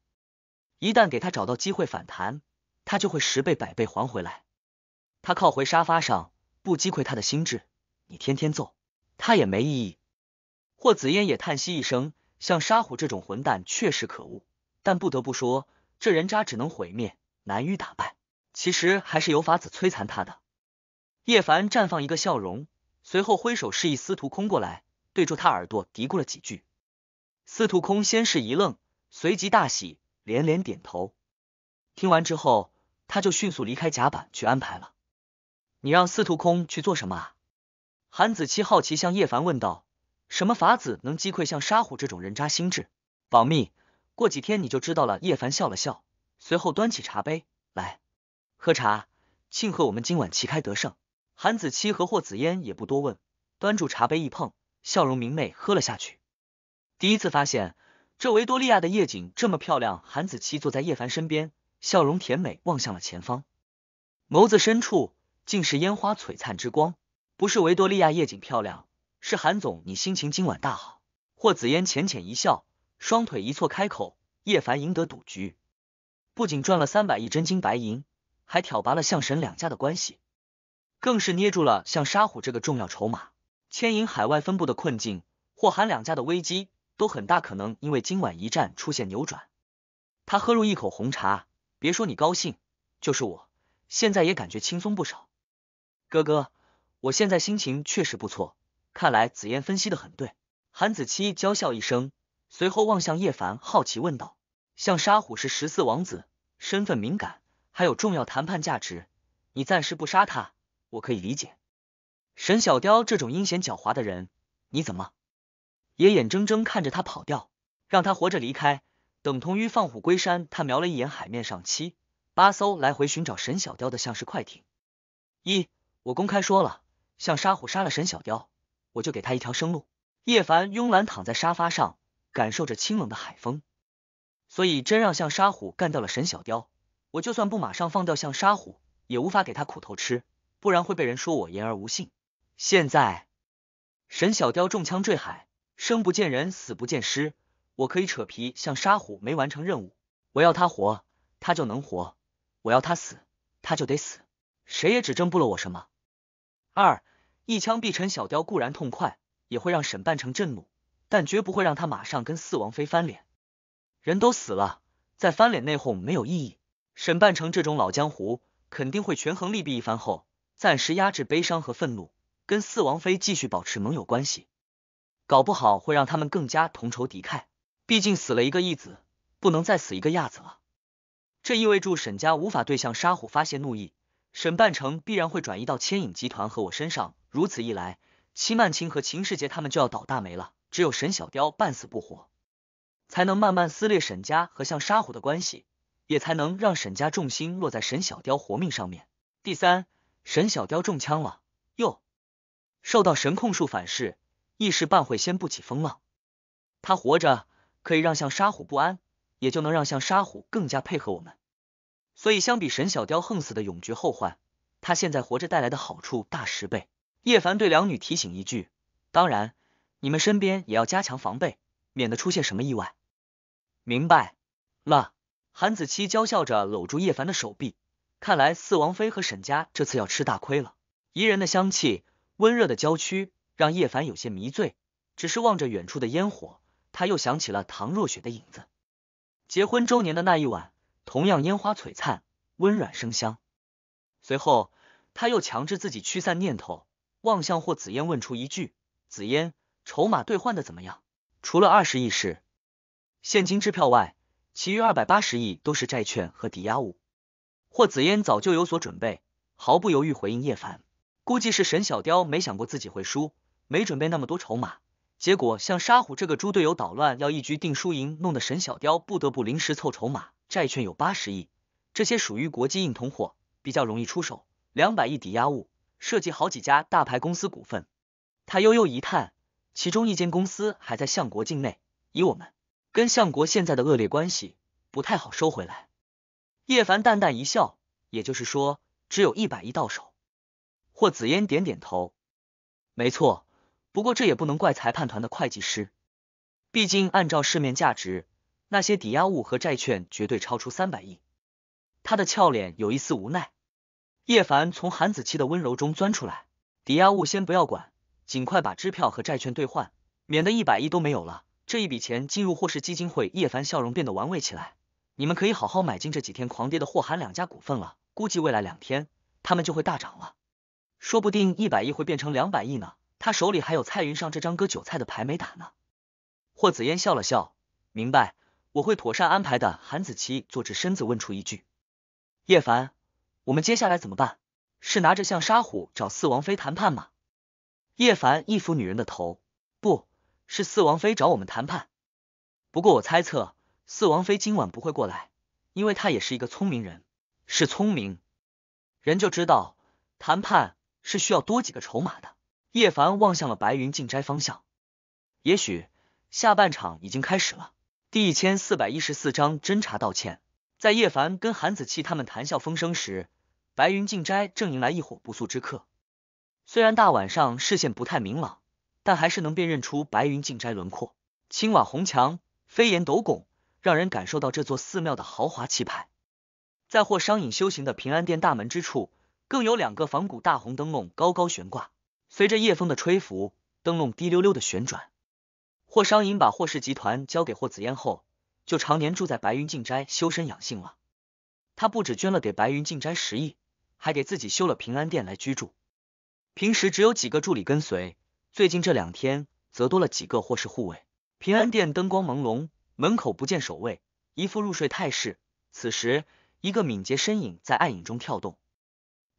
一旦给他找到机会反弹，他就会十倍百倍还回来。他靠回沙发上，不击溃他的心智，你天天揍他也没意义。霍紫嫣也叹息一声，像沙虎这种混蛋确实可恶，但不得不说，这人渣只能毁灭，难于打败。其实还是有法子摧残他的。叶凡绽放一个笑容，随后挥手示意司徒空过来。对住他耳朵嘀咕了几句，司徒空先是一愣，随即大喜，连连点头。听完之后，他就迅速离开甲板去安排了。你让司徒空去做什么啊？韩子期好奇向叶凡问道：“什么法子能击溃像沙虎这种人渣心智？”保密，过几天你就知道了。叶凡笑了笑，随后端起茶杯来喝茶，庆贺我们今晚旗开得胜。韩子期和霍子烟也不多问，端住茶杯一碰。笑容明媚，喝了下去。第一次发现，这维多利亚的夜景这么漂亮。韩子期坐在叶凡身边，笑容甜美，望向了前方，眸子深处竟是烟花璀璨之光。不是维多利亚夜景漂亮，是韩总你心情今晚大好。霍紫烟浅浅一笑，双腿一错，开口：“叶凡赢得赌局，不仅赚了三百亿真金白银，还挑拔了象神两家的关系，更是捏住了像沙虎这个重要筹码。”牵引海外分布的困境，或韩两家的危机都很大可能因为今晚一战出现扭转。他喝入一口红茶，别说你高兴，就是我现在也感觉轻松不少。哥哥，我现在心情确实不错，看来紫嫣分析的很对。韩子期娇笑一声，随后望向叶凡，好奇问道：“像沙虎是十四王子，身份敏感，还有重要谈判价值，你暂时不杀他，我可以理解。”沈小雕这种阴险狡猾的人，你怎么也眼睁睁看着他跑掉？让他活着离开，等同于放虎归山。他瞄了一眼海面上七八艘来回寻找沈小雕的，像是快艇。一，我公开说了，像沙虎杀了沈小雕，我就给他一条生路。叶凡慵懒躺在沙发上，感受着清冷的海风。所以，真让像沙虎干掉了沈小雕，我就算不马上放掉像沙虎，也无法给他苦头吃，不然会被人说我言而无信。现在沈小雕中枪坠海，生不见人，死不见尸。我可以扯皮，像沙虎没完成任务。我要他活，他就能活；我要他死，他就得死。谁也指证不了我什么。二一枪毙陈小雕固然痛快，也会让沈半成震怒，但绝不会让他马上跟四王妃翻脸。人都死了，再翻脸内讧没有意义。沈半成这种老江湖，肯定会权衡利弊一番后，暂时压制悲伤和愤怒。跟四王妃继续保持盟友关系，搞不好会让他们更加同仇敌忾。毕竟死了一个义子，不能再死一个亚子了。这意味着沈家无法对向沙虎发泄怒意，沈半城必然会转移到牵引集团和我身上。如此一来，秦曼青和秦世杰他们就要倒大霉了。只有沈小雕半死不活，才能慢慢撕裂沈家和向沙虎的关系，也才能让沈家重心落在沈小雕活命上面。第三，沈小雕中枪了哟。受到神控术反噬，一时半会掀不起风浪。他活着可以让像沙虎不安，也就能让像沙虎更加配合我们。所以相比沈小雕横死的永绝后患，他现在活着带来的好处大十倍。叶凡对两女提醒一句：，当然，你们身边也要加强防备，免得出现什么意外。明白了。韩子期娇笑着搂住叶凡的手臂。看来四王妃和沈家这次要吃大亏了。怡人的香气。温热的娇躯让叶凡有些迷醉，只是望着远处的烟火，他又想起了唐若雪的影子。结婚周年的那一晚，同样烟花璀璨，温软生香。随后，他又强制自己驱散念头，望向霍紫烟，问出一句：“紫嫣，筹码兑换的怎么样？除了二十亿是现金支票外，其余二百八十亿都是债券和抵押物。”霍紫烟早就有所准备，毫不犹豫回应叶凡。估计是沈小雕没想过自己会输，没准备那么多筹码，结果像沙虎这个猪队友捣乱，要一局定输赢，弄得沈小雕不得不临时凑筹码。债券有八十亿，这些属于国际硬通货，比较容易出手。两百亿抵押物涉及好几家大牌公司股份，他悠悠一叹，其中一间公司还在相国境内，以我们跟相国现在的恶劣关系，不太好收回来。叶凡淡淡一笑，也就是说，只有一百亿到手。霍紫嫣点点头，没错，不过这也不能怪裁判团的会计师，毕竟按照市面价值，那些抵押物和债券绝对超出三百亿。他的俏脸有一丝无奈。叶凡从韩子期的温柔中钻出来，抵押物先不要管，尽快把支票和债券兑换，免得一百亿都没有了。这一笔钱进入霍氏基金会，叶凡笑容变得玩味起来。你们可以好好买进这几天狂跌的霍韩两家股份了，估计未来两天他们就会大涨了。说不定一百亿会变成两百亿呢。他手里还有蔡云上这张割韭菜的牌没打呢。霍紫嫣笑了笑，明白，我会妥善安排的。韩子琪坐直身子，问出一句：“叶凡，我们接下来怎么办？是拿着象沙虎找四王妃谈判吗？”叶凡一抚女人的头，不是四王妃找我们谈判。不过我猜测，四王妃今晚不会过来，因为她也是一个聪明人，是聪明人就知道谈判。是需要多几个筹码的。叶凡望向了白云进斋方向，也许下半场已经开始了。第一千四百一十四章侦查道歉。在叶凡跟韩子期他们谈笑风生时，白云进斋正迎来一伙不速之客。虽然大晚上视线不太明朗，但还是能辨认出白云进斋轮廓，青瓦红墙，飞檐斗拱，让人感受到这座寺庙的豪华气派。在或商隐修行的平安殿大门之处。更有两个仿古大红灯笼高高悬挂，随着夜风的吹拂，灯笼滴溜溜的旋转。霍商隐把霍氏集团交给霍子嫣后，就常年住在白云静斋修身养性了。他不止捐了给白云静斋十亿，还给自己修了平安殿来居住。平时只有几个助理跟随，最近这两天则多了几个霍氏护卫。平安殿灯光朦胧，门口不见守卫，一副入睡态势。此时，一个敏捷身影在暗影中跳动。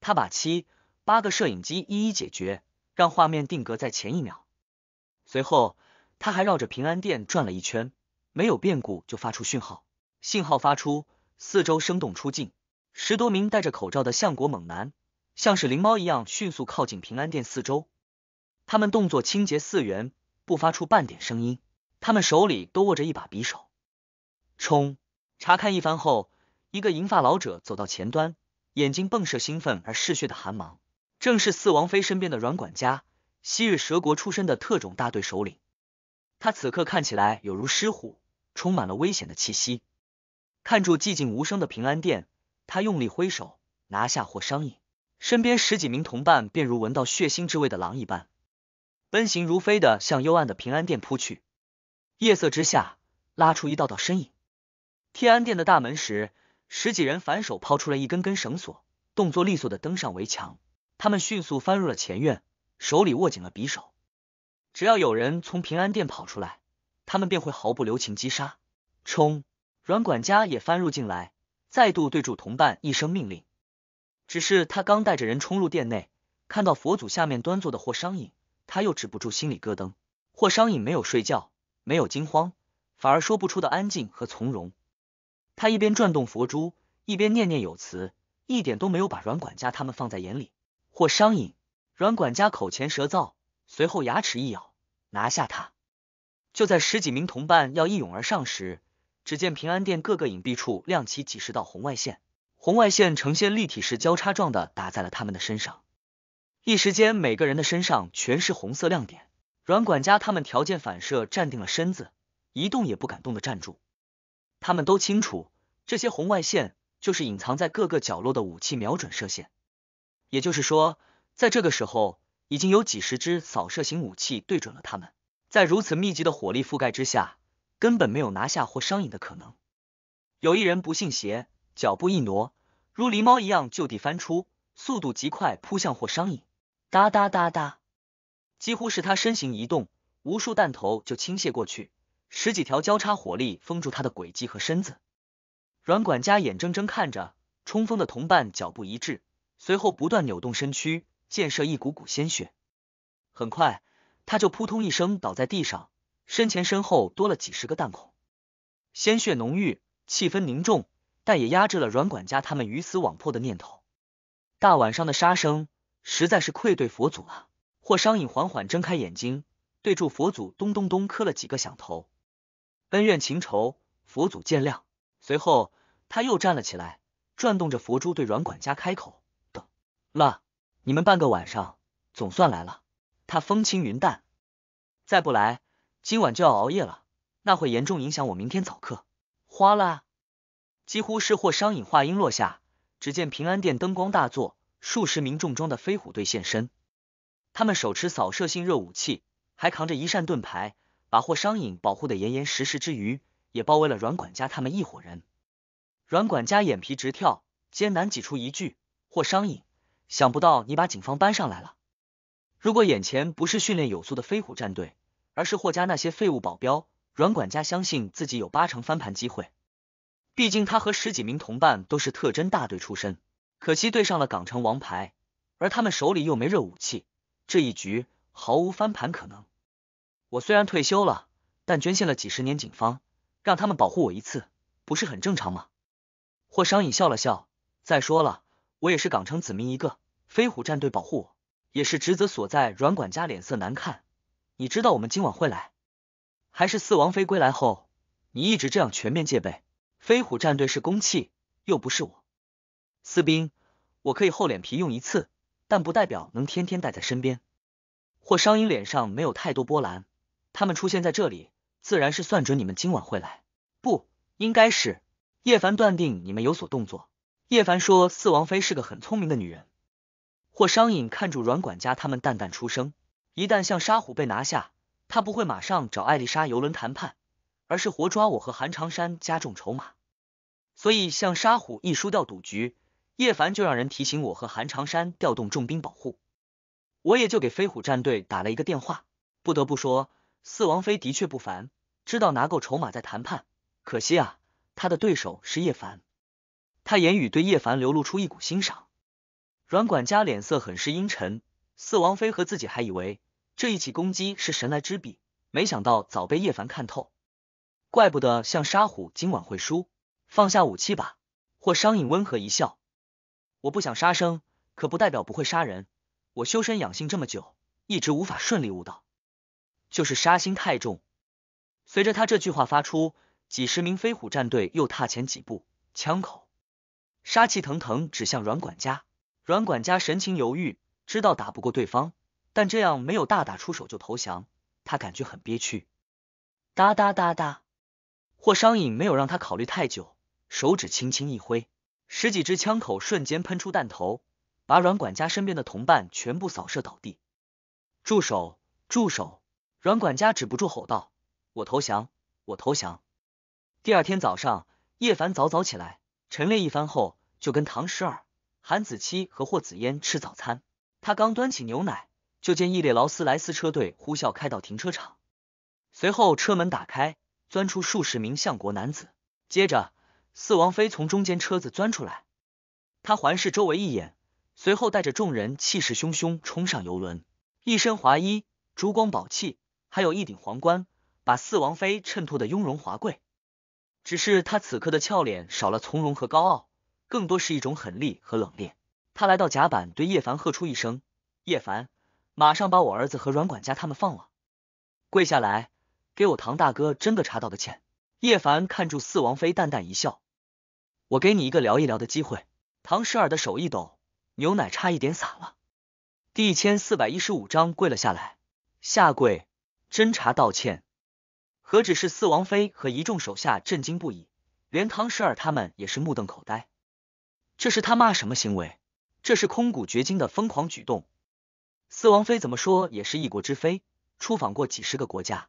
他把七八个摄影机一一解决，让画面定格在前一秒。随后，他还绕着平安殿转了一圈，没有变故就发出讯号。信号发出，四周生动出镜，十多名戴着口罩的相国猛男，像是灵猫一样迅速靠近平安殿四周。他们动作清洁四元，不发出半点声音。他们手里都握着一把匕首，冲查看一番后，一个银发老者走到前端。眼睛迸射兴奋而嗜血的寒芒，正是四王妃身边的软管家，昔日蛇国出身的特种大队首领。他此刻看起来有如狮虎，充满了危险的气息。看住寂静无声的平安殿，他用力挥手，拿下霍商隐，身边十几名同伴便如闻到血腥之味的狼一般，奔行如飞的向幽暗的平安殿扑去。夜色之下，拉出一道道身影。天安殿的大门时。十几人反手抛出了一根根绳索，动作利索的登上围墙。他们迅速翻入了前院，手里握紧了匕首。只要有人从平安殿跑出来，他们便会毫不留情击杀。冲！阮管家也翻入进来，再度对住同伴一声命令。只是他刚带着人冲入殿内，看到佛祖下面端坐的霍商隐，他又止不住心里咯噔。霍商隐没有睡觉，没有惊慌，反而说不出的安静和从容。他一边转动佛珠，一边念念有词，一点都没有把阮管家他们放在眼里。或商隐，阮管家口前舌燥，随后牙齿一咬，拿下他。就在十几名同伴要一拥而上时，只见平安殿各个隐蔽处亮起几十道红外线，红外线呈现立体式交叉状的打在了他们的身上，一时间每个人的身上全是红色亮点。阮管家他们条件反射站定了身子，一动也不敢动的站住。他们都清楚，这些红外线就是隐藏在各个角落的武器瞄准射线。也就是说，在这个时候，已经有几十支扫射型武器对准了他们。在如此密集的火力覆盖之下，根本没有拿下或商影的可能。有一人不信邪，脚步一挪，如狸猫一样就地翻出，速度极快，扑向霍商影。哒哒哒哒，几乎是他身形一动，无数弹头就倾泻过去。十几条交叉火力封住他的轨迹和身子，软管家眼睁睁看着冲锋的同伴脚步一致，随后不断扭动身躯，溅射一股股鲜血。很快，他就扑通一声倒在地上，身前身后多了几十个弹孔，鲜血浓郁，气氛凝重，但也压制了软管家他们鱼死网破的念头。大晚上的杀声，实在是愧对佛祖了。霍商隐缓缓睁开眼睛，对住佛祖咚咚咚磕了几个响头。恩怨情仇，佛祖见谅。随后，他又站了起来，转动着佛珠，对阮管家开口：“等，了你们半个晚上总算来了。”他风轻云淡，再不来，今晚就要熬夜了，那会严重影响我明天早课。哗啦！几乎是或商隐话音落下，只见平安殿灯光大作，数十名重装的飞虎队现身，他们手持扫射性热武器，还扛着一扇盾牌。把霍商隐保护的严严实实之余，也包围了阮管家他们一伙人。阮管家眼皮直跳，艰难挤出一句：“霍商隐，想不到你把警方搬上来了。如果眼前不是训练有素的飞虎战队，而是霍家那些废物保镖，阮管家相信自己有八成翻盘机会。毕竟他和十几名同伴都是特侦大队出身，可惜对上了港城王牌，而他们手里又没热武器，这一局毫无翻盘可能。”我虽然退休了，但捐献了几十年警方，让他们保护我一次，不是很正常吗？霍商隐笑了笑。再说了，我也是港城子民一个，飞虎战队保护我也是职责所在。阮管家脸色难看，你知道我们今晚会来，还是四王妃归来后，你一直这样全面戒备？飞虎战队是公器，又不是我。四兵，我可以厚脸皮用一次，但不代表能天天带在身边。霍商隐脸上没有太多波澜。他们出现在这里，自然是算准你们今晚会来。不，应该是叶凡断定你们有所动作。叶凡说：“四王妃是个很聪明的女人。”霍商隐看住阮管家他们，淡淡出声：“一旦像沙虎被拿下，他不会马上找艾丽莎游轮谈判，而是活抓我和韩长山，加重筹码。所以，像沙虎一输掉赌局，叶凡就让人提醒我和韩长山调动重兵保护。我也就给飞虎战队打了一个电话。不得不说。”四王妃的确不凡，知道拿够筹码在谈判。可惜啊，他的对手是叶凡。他言语对叶凡流露出一股欣赏。阮管家脸色很是阴沉。四王妃和自己还以为这一起攻击是神来之笔，没想到早被叶凡看透。怪不得像沙虎今晚会输。放下武器吧。霍商隐温和一笑：“我不想杀生，可不代表不会杀人。我修身养性这么久，一直无法顺利悟道。”就是杀心太重。随着他这句话发出，几十名飞虎战队又踏前几步，枪口杀气腾腾指向阮管家。阮管家神情犹豫，知道打不过对方，但这样没有大打出手就投降，他感觉很憋屈。哒哒哒哒，霍商隐没有让他考虑太久，手指轻轻一挥，十几支枪口瞬间喷出弹头，把阮管家身边的同伴全部扫射倒地。住手，住手。阮管家止不住吼道：“我投降，我投降！”第二天早上，叶凡早早起来，晨练一番后，就跟唐十二、韩子期和霍子烟吃早餐。他刚端起牛奶，就见一列劳斯莱斯车队呼啸开到停车场，随后车门打开，钻出数十名相国男子。接着，四王妃从中间车子钻出来，他环视周围一眼，随后带着众人气势汹汹冲上游轮。一身华衣，珠光宝气。还有一顶皇冠，把四王妃衬托的雍容华贵。只是她此刻的俏脸少了从容和高傲，更多是一种狠厉和冷冽。她来到甲板，对叶凡喝出一声：“叶凡，马上把我儿子和阮管家他们放了，跪下来给我唐大哥斟个茶，道个歉。”叶凡看住四王妃，淡淡一笑：“我给你一个聊一聊的机会。”唐十二的手一抖，牛奶差一点洒了。第一千四百一十五章跪了下来，下跪。侦查道歉，何止是四王妃和一众手下震惊不已，连唐十二他们也是目瞪口呆。这是他妈什么行为？这是空谷绝经的疯狂举动！四王妃怎么说也是一国之妃，出访过几十个国家，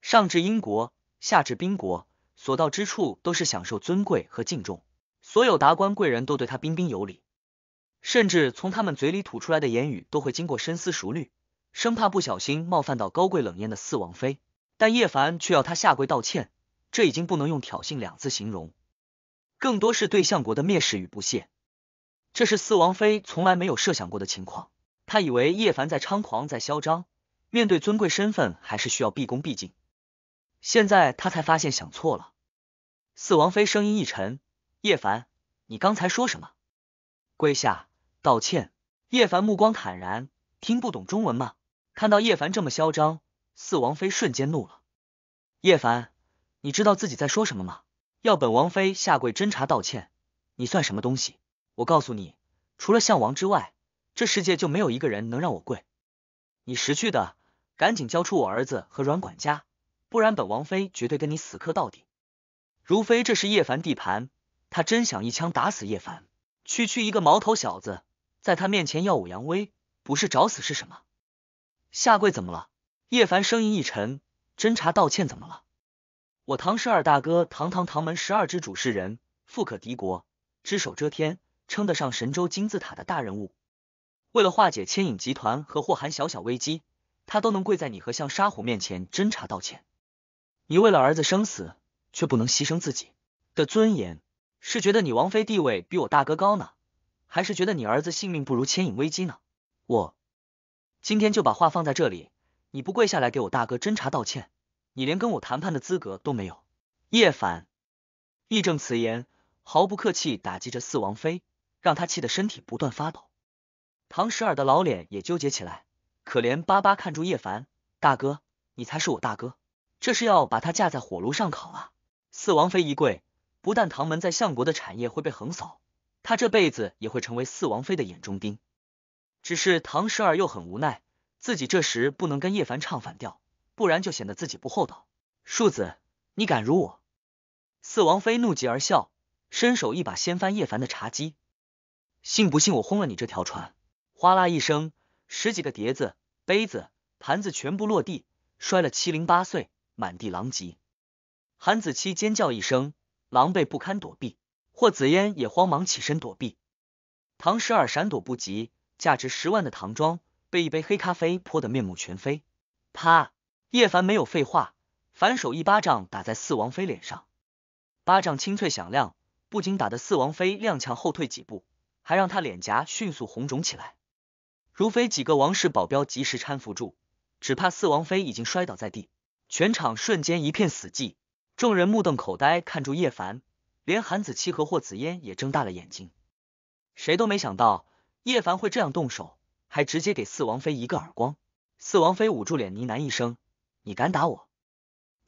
上至英国，下至宾国，所到之处都是享受尊贵和敬重，所有达官贵人都对她彬彬有礼，甚至从他们嘴里吐出来的言语都会经过深思熟虑。生怕不小心冒犯到高贵冷艳的四王妃，但叶凡却要他下跪道歉，这已经不能用挑衅两字形容，更多是对相国的蔑视与不屑。这是四王妃从来没有设想过的情况，他以为叶凡在猖狂，在嚣张，面对尊贵身份还是需要毕恭毕敬。现在他才发现想错了。四王妃声音一沉：“叶凡，你刚才说什么？跪下道歉。”叶凡目光坦然：“听不懂中文吗？”看到叶凡这么嚣张，四王妃瞬间怒了。叶凡，你知道自己在说什么吗？要本王妃下跪、侦查、道歉，你算什么东西？我告诉你，除了项王之外，这世界就没有一个人能让我跪。你识趣的，赶紧交出我儿子和阮管家，不然本王妃绝对跟你死磕到底。如妃，这是叶凡地盘，他真想一枪打死叶凡。区区一个毛头小子，在他面前耀武扬威，不是找死是什么？下跪怎么了？叶凡声音一沉，侦查道歉怎么了？我唐十二大哥，堂堂唐门十二支主事人，富可敌国，只手遮天，称得上神州金字塔的大人物。为了化解牵引集团和霍寒小小危机，他都能跪在你和向沙虎面前侦查道歉。你为了儿子生死，却不能牺牲自己的尊严，是觉得你王妃地位比我大哥高呢，还是觉得你儿子性命不如牵引危机呢？我。今天就把话放在这里，你不跪下来给我大哥斟茶道歉，你连跟我谈判的资格都没有。叶凡，义正辞严，毫不客气打击着四王妃，让他气得身体不断发抖。唐十二的老脸也纠结起来，可怜巴巴看住叶凡大哥，你才是我大哥，这是要把他架在火炉上烤啊！四王妃一跪，不但唐门在相国的产业会被横扫，他这辈子也会成为四王妃的眼中钉。只是唐十二又很无奈，自己这时不能跟叶凡唱反调，不然就显得自己不厚道。庶子，你敢辱我！四王妃怒极而笑，伸手一把掀翻叶凡的茶几，信不信我轰了你这条船？哗啦一声，十几个碟子、杯子、盘子全部落地，摔了七零八碎，满地狼藉。韩子期尖叫一声，狼狈不堪躲避，霍子烟也慌忙起身躲避，唐十二闪躲不及。价值十万的唐装被一杯黑咖啡泼得面目全非。啪！叶凡没有废话，反手一巴掌打在四王妃脸上，巴掌清脆响亮，不仅打得四王妃踉跄后退几步，还让她脸颊迅速红肿起来。如非几个王室保镖及时搀扶住，只怕四王妃已经摔倒在地。全场瞬间一片死寂，众人目瞪口呆看住叶凡，连韩子期和霍子烟也睁大了眼睛，谁都没想到。叶凡会这样动手，还直接给四王妃一个耳光。四王妃捂住脸，呢喃一声：“你敢打我？”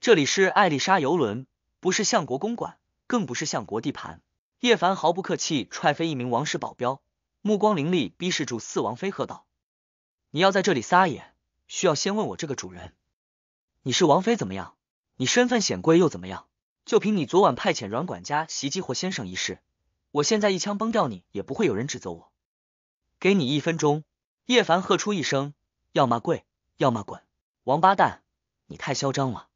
这里是艾丽莎游轮，不是相国公馆，更不是相国地盘。叶凡毫不客气踹飞一名王室保镖，目光凌厉逼视住四王妃，喝道：“你要在这里撒野，需要先问我这个主人。你是王妃怎么样？你身份显贵又怎么样？就凭你昨晚派遣软管家袭击霍先生一事，我现在一枪崩掉你，也不会有人指责我。”给你一分钟！叶凡喝出一声，要么跪，要么滚，王八蛋，你太嚣张了！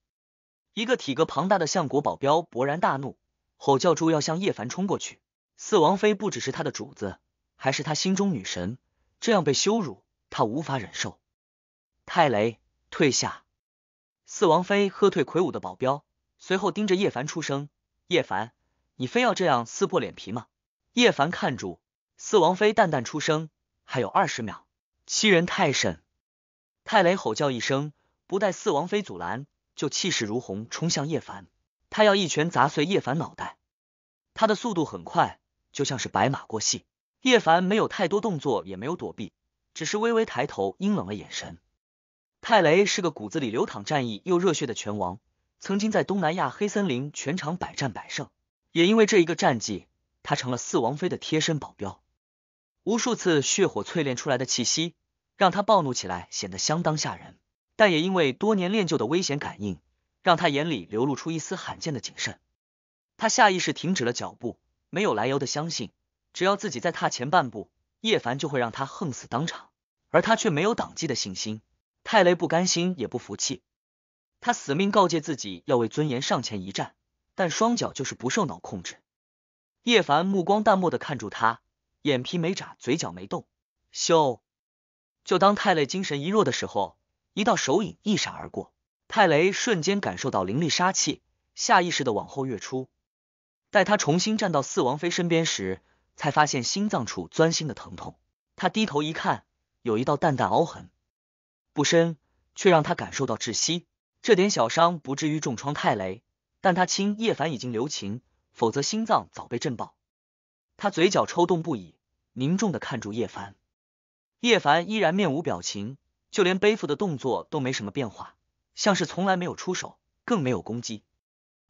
一个体格庞大的相国保镖勃然大怒，吼叫住要向叶凡冲过去。四王妃不只是他的主子，还是他心中女神，这样被羞辱，他无法忍受。泰雷，退下！四王妃喝退魁梧的保镖，随后盯着叶凡出声：“叶凡，你非要这样撕破脸皮吗？”叶凡看住四王妃，淡淡出声。还有二十秒，欺人太甚！泰雷吼叫一声，不待四王妃阻拦，就气势如虹冲向叶凡，他要一拳砸碎叶凡脑袋。他的速度很快，就像是白马过隙。叶凡没有太多动作，也没有躲避，只是微微抬头，阴冷了眼神。泰雷是个骨子里流淌战意又热血的拳王，曾经在东南亚黑森林全场百战百胜，也因为这一个战绩，他成了四王妃的贴身保镖。无数次血火淬炼出来的气息，让他暴怒起来显得相当吓人，但也因为多年练就的危险感应，让他眼里流露出一丝罕见的谨慎。他下意识停止了脚步，没有来由的相信，只要自己再踏前半步，叶凡就会让他横死当场，而他却没有挡击的信心。泰雷不甘心也不服气，他死命告诫自己要为尊严上前一战，但双脚就是不受脑控制。叶凡目光淡漠的看住他。眼皮没眨，嘴角没动。咻！就当泰雷精神一弱的时候，一道手影一闪而过，泰雷瞬间感受到凌厉杀气，下意识的往后跃出。待他重新站到四王妃身边时，才发现心脏处钻心的疼痛。他低头一看，有一道淡淡凹痕，不深，却让他感受到窒息。这点小伤不至于重创泰雷，但他轻，叶凡已经留情，否则心脏早被震爆。他嘴角抽动不已，凝重的看住叶凡。叶凡依然面无表情，就连背负的动作都没什么变化，像是从来没有出手，更没有攻击。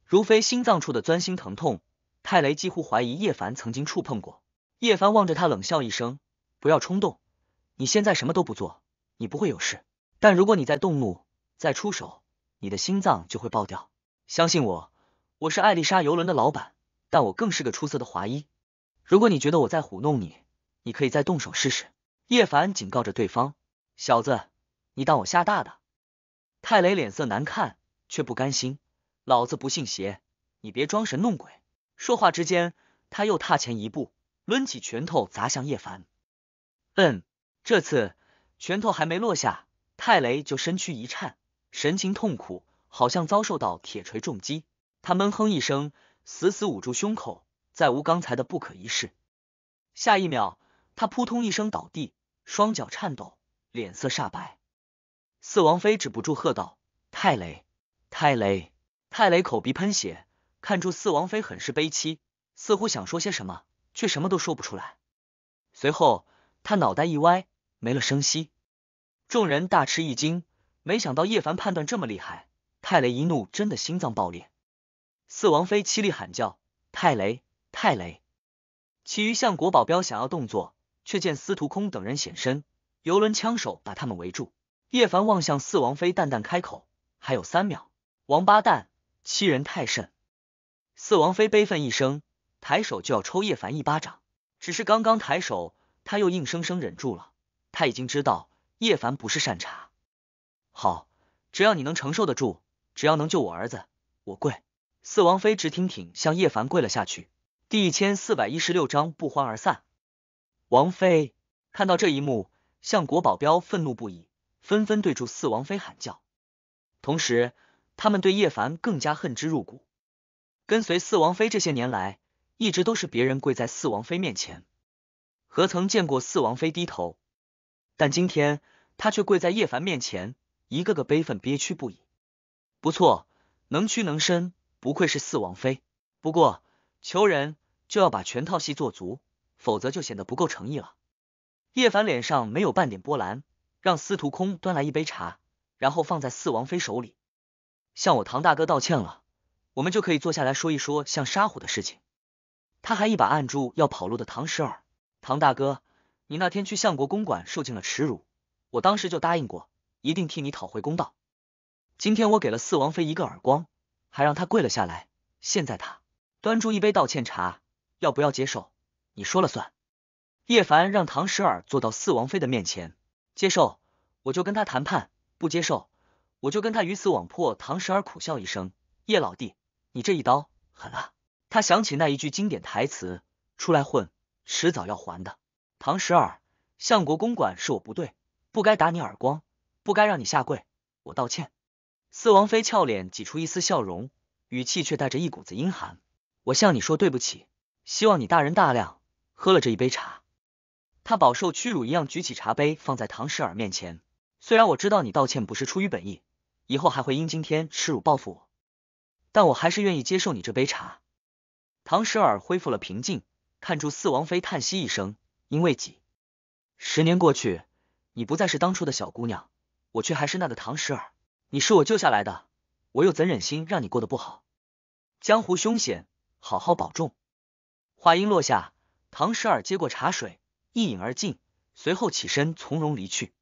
如飞心脏处的钻心疼痛，泰雷几乎怀疑叶凡曾经触碰过。叶凡望着他冷笑一声：“不要冲动，你现在什么都不做，你不会有事。但如果你再动怒，再出手，你的心脏就会爆掉。相信我，我是艾丽莎游轮的老板，但我更是个出色的华医。”如果你觉得我在糊弄你，你可以再动手试试。叶凡警告着对方：“小子，你当我吓大的？”泰雷脸色难看，却不甘心：“老子不信邪，你别装神弄鬼。”说话之间，他又踏前一步，抡起拳头砸向叶凡。嗯，这次拳头还没落下，泰雷就身躯一颤，神情痛苦，好像遭受到铁锤重击。他闷哼一声，死死捂住胸口。再无刚才的不可一世，下一秒，他扑通一声倒地，双脚颤抖，脸色煞白。四王妃止不住喝道：“泰雷，泰雷，泰雷！”口鼻喷血，看出四王妃很是悲戚，似乎想说些什么，却什么都说不出来。随后，他脑袋一歪，没了声息。众人大吃一惊，没想到叶凡判断这么厉害。泰雷一怒，真的心脏爆裂。四王妃凄厉喊叫：“泰雷！”泰雷，其余相国保镖想要动作，却见司徒空等人显身，游轮枪手把他们围住。叶凡望向四王妃，淡淡开口：“还有三秒，王八蛋，欺人太甚！”四王妃悲愤一声，抬手就要抽叶凡一巴掌，只是刚刚抬手，他又硬生生忍住了。他已经知道叶凡不是善茬。好，只要你能承受得住，只要能救我儿子，我跪。四王妃直挺挺向叶凡跪了下去。第一千四百一十六章不欢而散。王妃看到这一幕，相国保镖愤怒不已，纷纷对住四王妃喊叫，同时他们对叶凡更加恨之入骨。跟随四王妃这些年来，一直都是别人跪在四王妃面前，何曾见过四王妃低头？但今天他却跪在叶凡面前，一个个悲愤憋屈不已。不错，能屈能伸，不愧是四王妃。不过。求人就要把全套戏做足，否则就显得不够诚意了。叶凡脸上没有半点波澜，让司徒空端来一杯茶，然后放在四王妃手里。向我唐大哥道歉了，我们就可以坐下来说一说像沙虎的事情。他还一把按住要跑路的唐十二。唐大哥，你那天去相国公馆受尽了耻辱，我当时就答应过，一定替你讨回公道。今天我给了四王妃一个耳光，还让她跪了下来。现在她。端出一杯道歉茶，要不要接受？你说了算。叶凡让唐十二坐到四王妃的面前，接受我就跟他谈判，不接受我就跟他鱼死网破。唐十二苦笑一声：“叶老弟，你这一刀狠啊！”他想起那一句经典台词：“出来混，迟早要还的。”唐十二，相国公馆是我不对，不该打你耳光，不该让你下跪，我道歉。四王妃俏脸挤出一丝笑容，语气却带着一股子阴寒。我向你说对不起，希望你大人大量，喝了这一杯茶。他饱受屈辱一样举起茶杯，放在唐时尔面前。虽然我知道你道歉不是出于本意，以后还会因今天耻辱报复我，但我还是愿意接受你这杯茶。唐时尔恢复了平静，看住四王妃叹息一声，因为己十年过去，你不再是当初的小姑娘，我却还是那个唐时尔。你是我救下来的，我又怎忍心让你过得不好？江湖凶险。好好保重。话音落下，唐十二接过茶水，一饮而尽，随后起身，从容离去。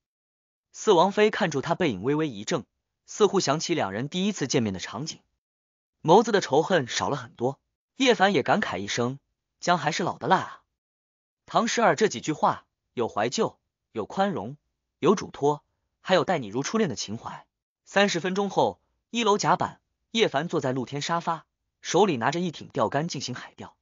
四王妃看住他背影，微微一怔，似乎想起两人第一次见面的场景，眸子的仇恨少了很多。叶凡也感慨一声：“姜还是老的辣啊。”唐十二这几句话，有怀旧，有宽容，有嘱托，还有待你如初恋的情怀。三十分钟后，一楼甲板，叶凡坐在露天沙发。手里拿着一挺钓竿进行海钓，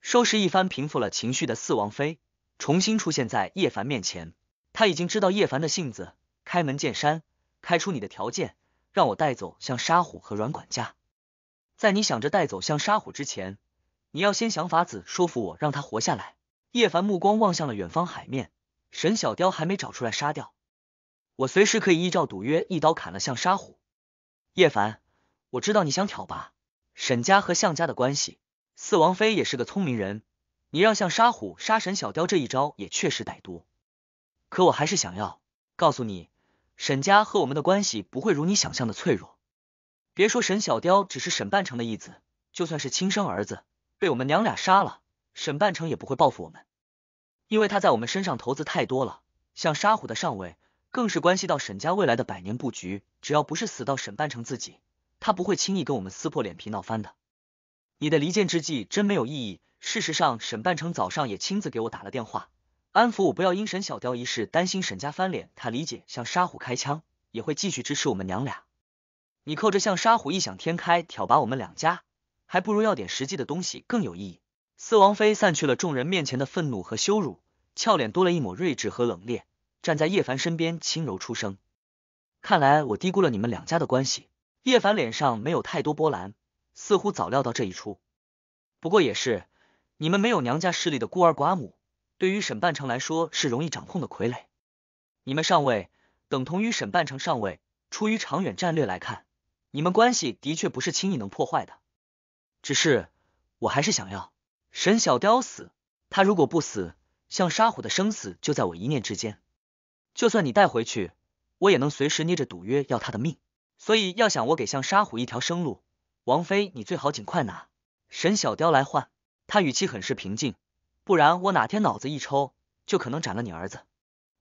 收拾一番平复了情绪的四王妃重新出现在叶凡面前。他已经知道叶凡的性子，开门见山，开出你的条件，让我带走像沙虎和软管家。在你想着带走像沙虎之前，你要先想法子说服我让他活下来。叶凡目光望向了远方海面，沈小雕还没找出来杀掉，我随时可以依照赌约一刀砍了像沙虎。叶凡，我知道你想挑拔。沈家和向家的关系，四王妃也是个聪明人。你让向沙虎杀沈小雕这一招也确实歹毒，可我还是想要告诉你，沈家和我们的关系不会如你想象的脆弱。别说沈小雕只是沈半城的义子，就算是亲生儿子，被我们娘俩杀了，沈半城也不会报复我们，因为他在我们身上投资太多了。像沙虎的上位更是关系到沈家未来的百年布局，只要不是死到沈半城自己。他不会轻易跟我们撕破脸皮闹翻的，你的离间之计真没有意义。事实上，沈半城早上也亲自给我打了电话，安抚我不要因沈小刁一事担心沈家翻脸。他理解向沙虎开枪，也会继续支持我们娘俩。你扣着向沙虎异想天开挑拔我们两家，还不如要点实际的东西更有意义。四王妃散去了众人面前的愤怒和羞辱，俏脸多了一抹睿智和冷冽，站在叶凡身边轻柔出声。看来我低估了你们两家的关系。叶凡脸上没有太多波澜，似乎早料到这一出。不过也是，你们没有娘家势力的孤儿寡母，对于沈半城来说是容易掌控的傀儡。你们上位，等同于沈半城上位。出于长远战略来看，你们关系的确不是轻易能破坏的。只是，我还是想要沈小雕死。他如果不死，像沙虎的生死就在我一念之间。就算你带回去，我也能随时捏着赌约要他的命。所以要想我给向沙虎一条生路，王妃你最好尽快拿沈小雕来换。他语气很是平静，不然我哪天脑子一抽，就可能斩了你儿子。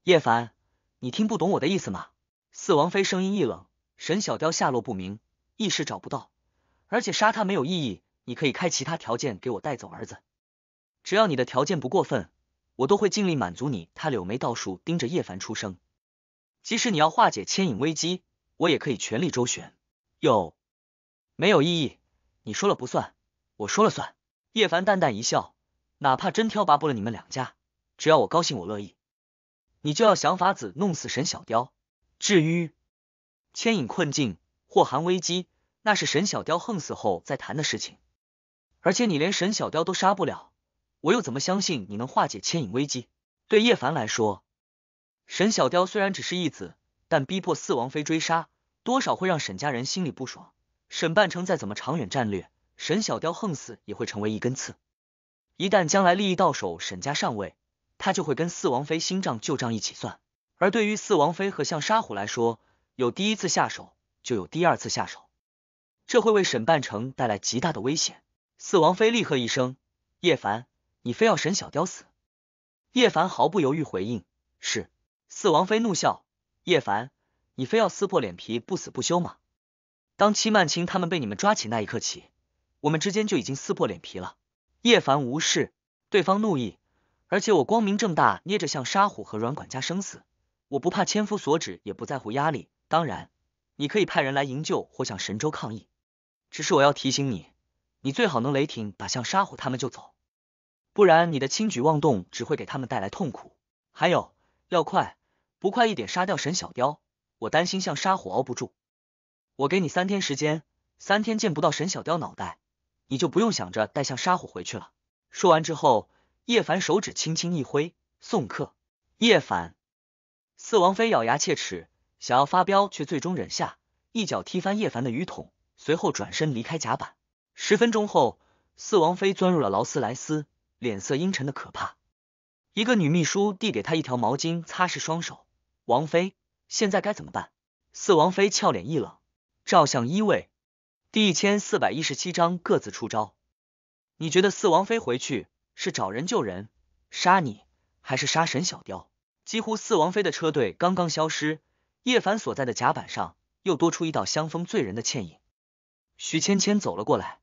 叶凡，你听不懂我的意思吗？四王妃声音一冷，沈小雕下落不明，一时找不到，而且杀他没有意义。你可以开其他条件给我带走儿子，只要你的条件不过分，我都会尽力满足你。他柳眉倒竖，盯着叶凡出声，即使你要化解牵引危机。我也可以全力周旋，有没有意义？你说了不算，我说了算。叶凡淡淡一笑，哪怕真挑拨不了你们两家，只要我高兴，我乐意。你就要想法子弄死沈小雕。至于牵引困境或含危机，那是沈小雕横死后再谈的事情。而且你连沈小雕都杀不了，我又怎么相信你能化解牵引危机？对叶凡来说，沈小雕虽然只是义子。但逼迫四王妃追杀，多少会让沈家人心里不爽。沈半城再怎么长远战略，沈小刁横死也会成为一根刺。一旦将来利益到手，沈家上位，他就会跟四王妃新账旧账一起算。而对于四王妃和向沙虎来说，有第一次下手，就有第二次下手，这会为沈半城带来极大的危险。四王妃厉喝一声：“叶凡，你非要沈小刁死？”叶凡毫不犹豫回应：“是。”四王妃怒笑。叶凡，你非要撕破脸皮不死不休吗？当戚曼青他们被你们抓起那一刻起，我们之间就已经撕破脸皮了。叶凡无视对方怒意，而且我光明正大捏着向沙虎和阮管家生死，我不怕千夫所指，也不在乎压力。当然，你可以派人来营救或向神州抗议，只是我要提醒你，你最好能雷霆把向沙虎他们救走，不然你的轻举妄动只会给他们带来痛苦。还有，要快。不快一点杀掉沈小雕，我担心向沙虎熬不住。我给你三天时间，三天见不到沈小雕脑袋，你就不用想着带向沙虎回去了。说完之后，叶凡手指轻轻一挥，送客。叶凡，四王妃咬牙切齿，想要发飙，却最终忍下，一脚踢翻叶凡的鱼桶，随后转身离开甲板。十分钟后，四王妃钻入了劳斯莱斯，脸色阴沉的可怕。一个女秘书递给她一条毛巾，擦拭双手。王妃，现在该怎么办？四王妃俏脸一冷，照相一位。第一千四百一十七章各自出招。你觉得四王妃回去是找人救人，杀你，还是杀沈小雕？几乎四王妃的车队刚刚消失，叶凡所在的甲板上又多出一道香风醉人的倩影。徐芊芊走了过来，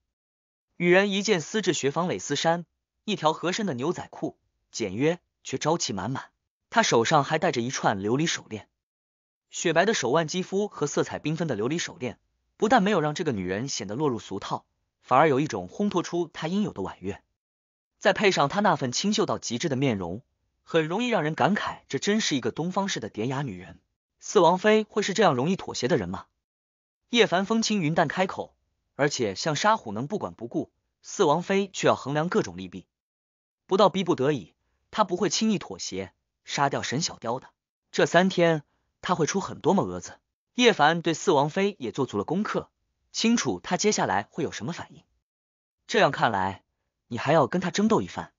女人一件丝质雪纺蕾丝衫，一条合身的牛仔裤，简约却朝气满满。她手上还戴着一串琉璃手链，雪白的手腕肌肤和色彩缤纷的琉璃手链，不但没有让这个女人显得落入俗套，反而有一种烘托出她应有的婉约。再配上她那份清秀到极致的面容，很容易让人感慨，这真是一个东方式的典雅女人。四王妃会是这样容易妥协的人吗？叶凡风轻云淡开口，而且像沙虎能不管不顾，四王妃却要衡量各种利弊，不到逼不得已，她不会轻易妥协。杀掉沈小雕的这三天，他会出很多么蛾子。叶凡对四王妃也做足了功课，清楚他接下来会有什么反应。这样看来，你还要跟他争斗一番。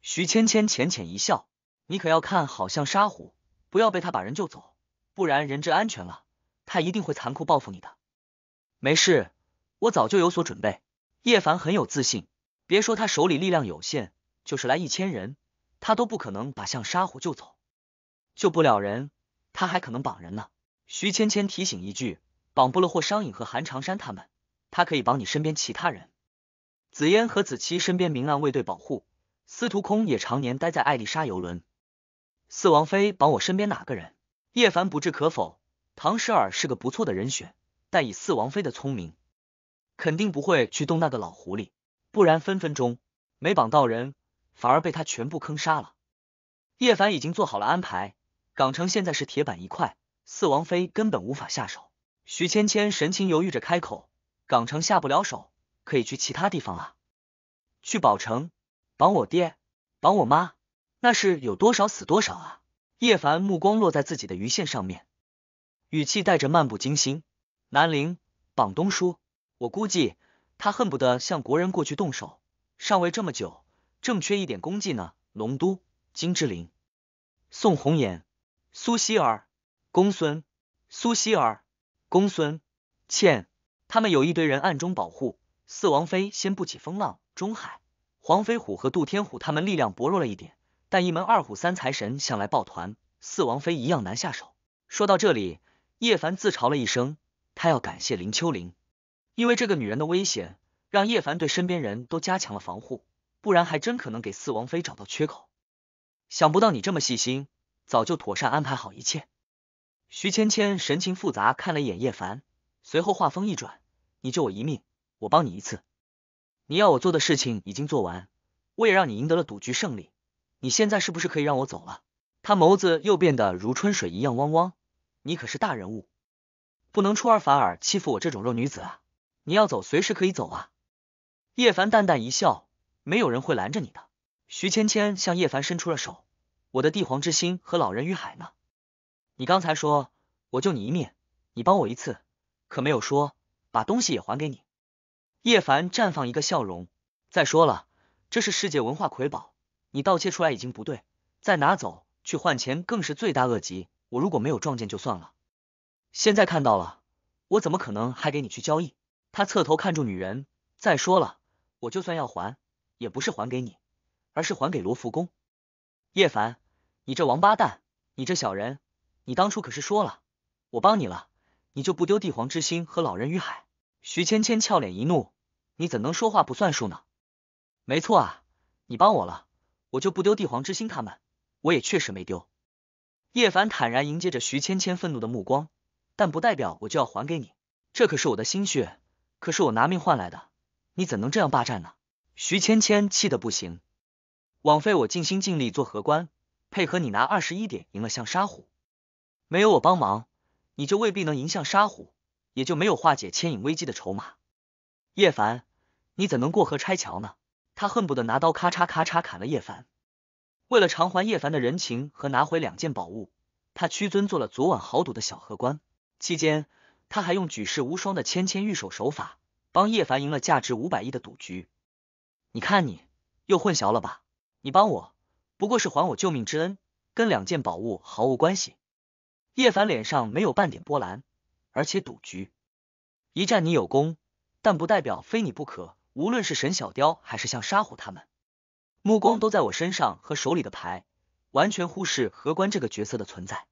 徐芊芊浅浅一笑：“你可要看好，像沙虎，不要被他把人救走，不然人质安全了，他一定会残酷报复你的。”没事，我早就有所准备。叶凡很有自信，别说他手里力量有限，就是来一千人。他都不可能把向沙虎救走，救不了人，他还可能绑人呢。徐芊芊提醒一句，绑不了霍商隐和韩长山他们，他可以绑你身边其他人。紫嫣和子期身边明暗卫队保护，司徒空也常年待在艾丽莎游轮。四王妃绑我身边哪个人？叶凡不置可否。唐诗尔是个不错的人选，但以四王妃的聪明，肯定不会去动那个老狐狸，不然分分钟没绑到人。反而被他全部坑杀了。叶凡已经做好了安排，港城现在是铁板一块，四王妃根本无法下手。徐芊芊神情犹豫着开口：“港城下不了手，可以去其他地方啊，去宝城绑我爹，绑我妈，那是有多少死多少啊！”叶凡目光落在自己的鱼线上面，语气带着漫不经心：“南陵绑东叔，我估计他恨不得向国人过去动手，上位这么久。”正缺一点功绩呢。龙都、金之灵、宋红颜、苏希尔、公孙、苏希尔、公孙倩，他们有一堆人暗中保护四王妃，掀不起风浪。中海、黄飞虎和杜天虎他们力量薄弱了一点，但一门二虎三财神向来抱团，四王妃一样难下手。说到这里，叶凡自嘲了一声，他要感谢林秋玲，因为这个女人的危险，让叶凡对身边人都加强了防护。不然还真可能给四王妃找到缺口。想不到你这么细心，早就妥善安排好一切。徐芊芊神情复杂看了一眼叶凡，随后话锋一转：“你救我一命，我帮你一次。你要我做的事情已经做完，我也让你赢得了赌局胜利。你现在是不是可以让我走了？”他眸子又变得如春水一样汪汪。你可是大人物，不能出尔反尔欺负我这种弱女子啊！你要走，随时可以走啊。叶凡淡淡一笑。没有人会拦着你的。徐芊芊向叶凡伸出了手，我的帝皇之心和老人与海呢？你刚才说我救你一命，你帮我一次，可没有说把东西也还给你。叶凡绽放一个笑容。再说了，这是世界文化瑰宝，你盗窃出来已经不对，再拿走去换钱更是罪大恶极。我如果没有撞见就算了，现在看到了，我怎么可能还给你去交易？他侧头看住女人。再说了，我就算要还。也不是还给你，而是还给罗浮宫。叶凡，你这王八蛋，你这小人，你当初可是说了，我帮你了，你就不丢帝皇之心和老人与海。徐芊芊俏脸一怒，你怎能说话不算数呢？没错啊，你帮我了，我就不丢帝皇之心他们，我也确实没丢。叶凡坦然迎接着徐芊芊愤怒的目光，但不代表我就要还给你，这可是我的心血，可是我拿命换来的，你怎能这样霸占呢？徐芊芊气得不行，枉费我尽心尽力做荷官，配合你拿二十一点赢了象沙虎，没有我帮忙，你就未必能赢象沙虎，也就没有化解牵引危机的筹码。叶凡，你怎能过河拆桥呢？他恨不得拿刀咔嚓咔嚓砍了叶凡。为了偿还叶凡的人情和拿回两件宝物，他屈尊做了昨晚豪赌的小荷官。期间，他还用举世无双的芊芊玉手手法，帮叶凡赢了价值五百亿的赌局。你看你又混淆了吧？你帮我不过是还我救命之恩，跟两件宝物毫无关系。叶凡脸上没有半点波澜，而且赌局一战你有功，但不代表非你不可。无论是沈小雕还是像沙虎他们，目光都在我身上和手里的牌，完全忽视荷官这个角色的存在。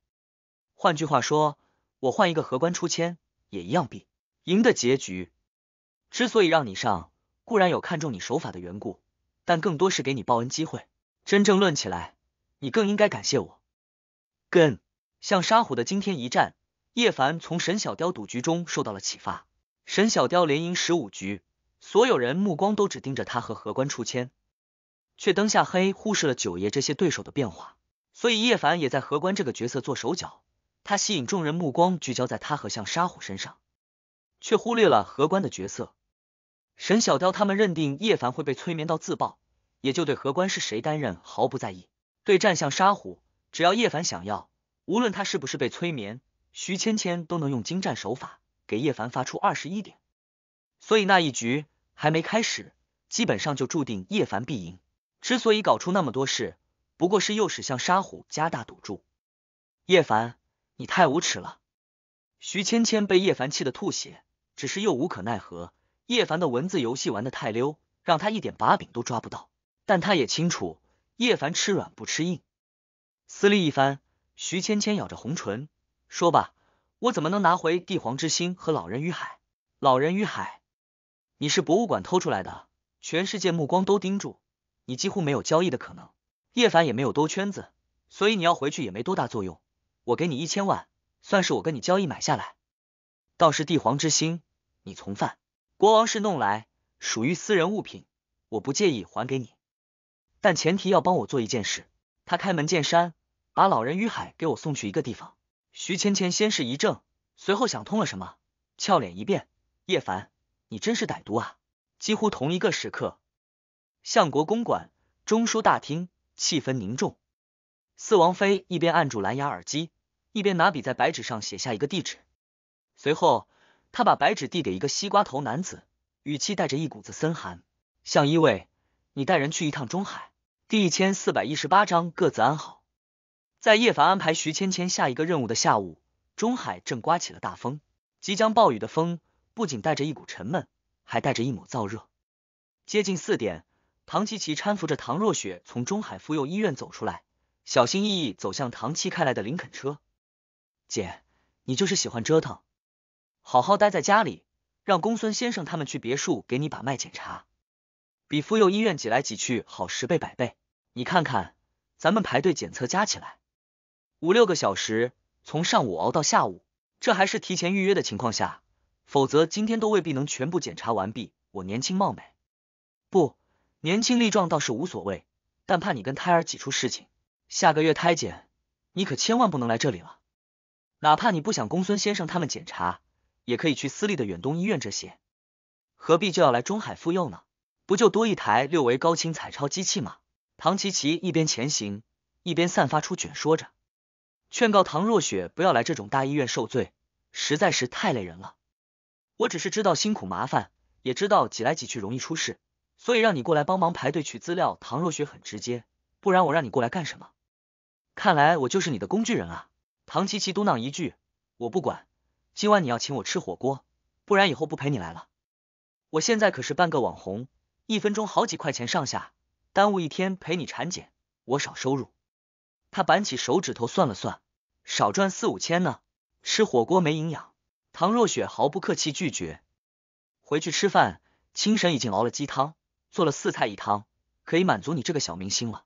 换句话说，我换一个荷官出签也一样必赢的结局。之所以让你上。固然有看重你手法的缘故，但更多是给你报恩机会。真正论起来，你更应该感谢我。跟像沙虎的惊天一战，叶凡从沈小雕赌局中受到了启发。沈小雕连赢十五局，所有人目光都只盯着他和荷官出千，却灯下黑，忽视了九爷这些对手的变化。所以叶凡也在荷官这个角色做手脚，他吸引众人目光聚焦在他和向沙虎身上，却忽略了荷官的角色。沈小雕他们认定叶凡会被催眠到自爆，也就对荷官是谁担任毫不在意。对战向沙虎，只要叶凡想要，无论他是不是被催眠，徐芊芊都能用精湛手法给叶凡发出二十一点。所以那一局还没开始，基本上就注定叶凡必赢。之所以搞出那么多事，不过是诱使向沙虎加大赌注。叶凡，你太无耻了！徐芊芊被叶凡气得吐血，只是又无可奈何。叶凡的文字游戏玩的太溜，让他一点把柄都抓不到。但他也清楚，叶凡吃软不吃硬。思虑一番，徐芊芊咬着红唇说：“吧，我怎么能拿回帝皇之心和老人与海？老人与海，你是博物馆偷出来的，全世界目光都盯住你，几乎没有交易的可能。叶凡也没有兜圈子，所以你要回去也没多大作用。我给你一千万，算是我跟你交易买下来。倒是帝皇之心，你从犯。”国王是弄来，属于私人物品，我不介意还给你，但前提要帮我做一件事。他开门见山，把老人于海给我送去一个地方。徐芊芊先是一怔，随后想通了什么，俏脸一变。叶凡，你真是歹毒啊！几乎同一个时刻，相国公馆中书大厅，气氛凝重。四王妃一边按住蓝牙耳机，一边拿笔在白纸上写下一个地址，随后。他把白纸递给一个西瓜头男子，语气带着一股子森寒，向一位，你带人去一趟中海。第一千四百一十八章各自安好。在叶凡安排徐芊芊下一个任务的下午，中海正刮起了大风，即将暴雨的风不仅带着一股沉闷，还带着一抹燥热。接近四点，唐琪琪搀扶着唐若雪从中海妇幼医院走出来，小心翼翼走向唐七开来的林肯车。姐，你就是喜欢折腾。好好待在家里，让公孙先生他们去别墅给你把脉检查，比妇幼医院挤来挤去好十倍百倍。你看看，咱们排队检测加起来五六个小时，从上午熬到下午，这还是提前预约的情况下，否则今天都未必能全部检查完毕。我年轻貌美，不年轻力壮倒是无所谓，但怕你跟胎儿挤出事情。下个月胎检，你可千万不能来这里了，哪怕你不想公孙先生他们检查。也可以去私立的远东医院这些，何必就要来中海妇幼呢？不就多一台六维高清彩超机器吗？唐琪琪一边前行，一边散发出卷说着，劝告唐若雪不要来这种大医院受罪，实在是太累人了。我只是知道辛苦麻烦，也知道挤来挤去容易出事，所以让你过来帮忙排队取资料。唐若雪很直接，不然我让你过来干什么？看来我就是你的工具人啊！唐琪琪嘟囔一句，我不管。今晚你要请我吃火锅，不然以后不陪你来了。我现在可是半个网红，一分钟好几块钱上下，耽误一天陪你产检，我少收入。他板起手指头算了算，少赚四五千呢。吃火锅没营养。唐若雪毫不客气拒绝。回去吃饭，清神已经熬了鸡汤，做了四菜一汤，可以满足你这个小明星了。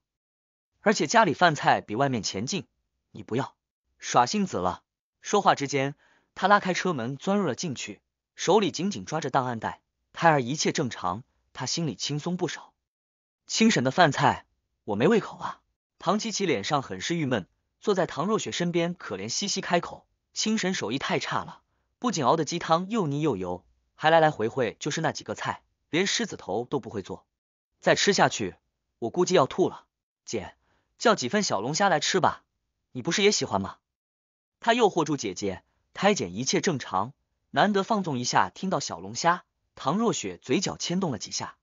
而且家里饭菜比外面前进，你不要耍性子了。说话之间。他拉开车门，钻入了进去，手里紧紧抓着档案袋，胎儿一切正常，他心里轻松不少。清神的饭菜，我没胃口啊。唐琪琪脸上很是郁闷，坐在唐若雪身边，可怜兮兮开口：“清神手艺太差了，不仅熬的鸡汤又腻又油，还来来回回就是那几个菜，连狮子头都不会做，再吃下去，我估计要吐了。”姐，叫几份小龙虾来吃吧，你不是也喜欢吗？他诱惑住姐姐。胎检一切正常，难得放纵一下，听到小龙虾，唐若雪嘴角牵动了几下，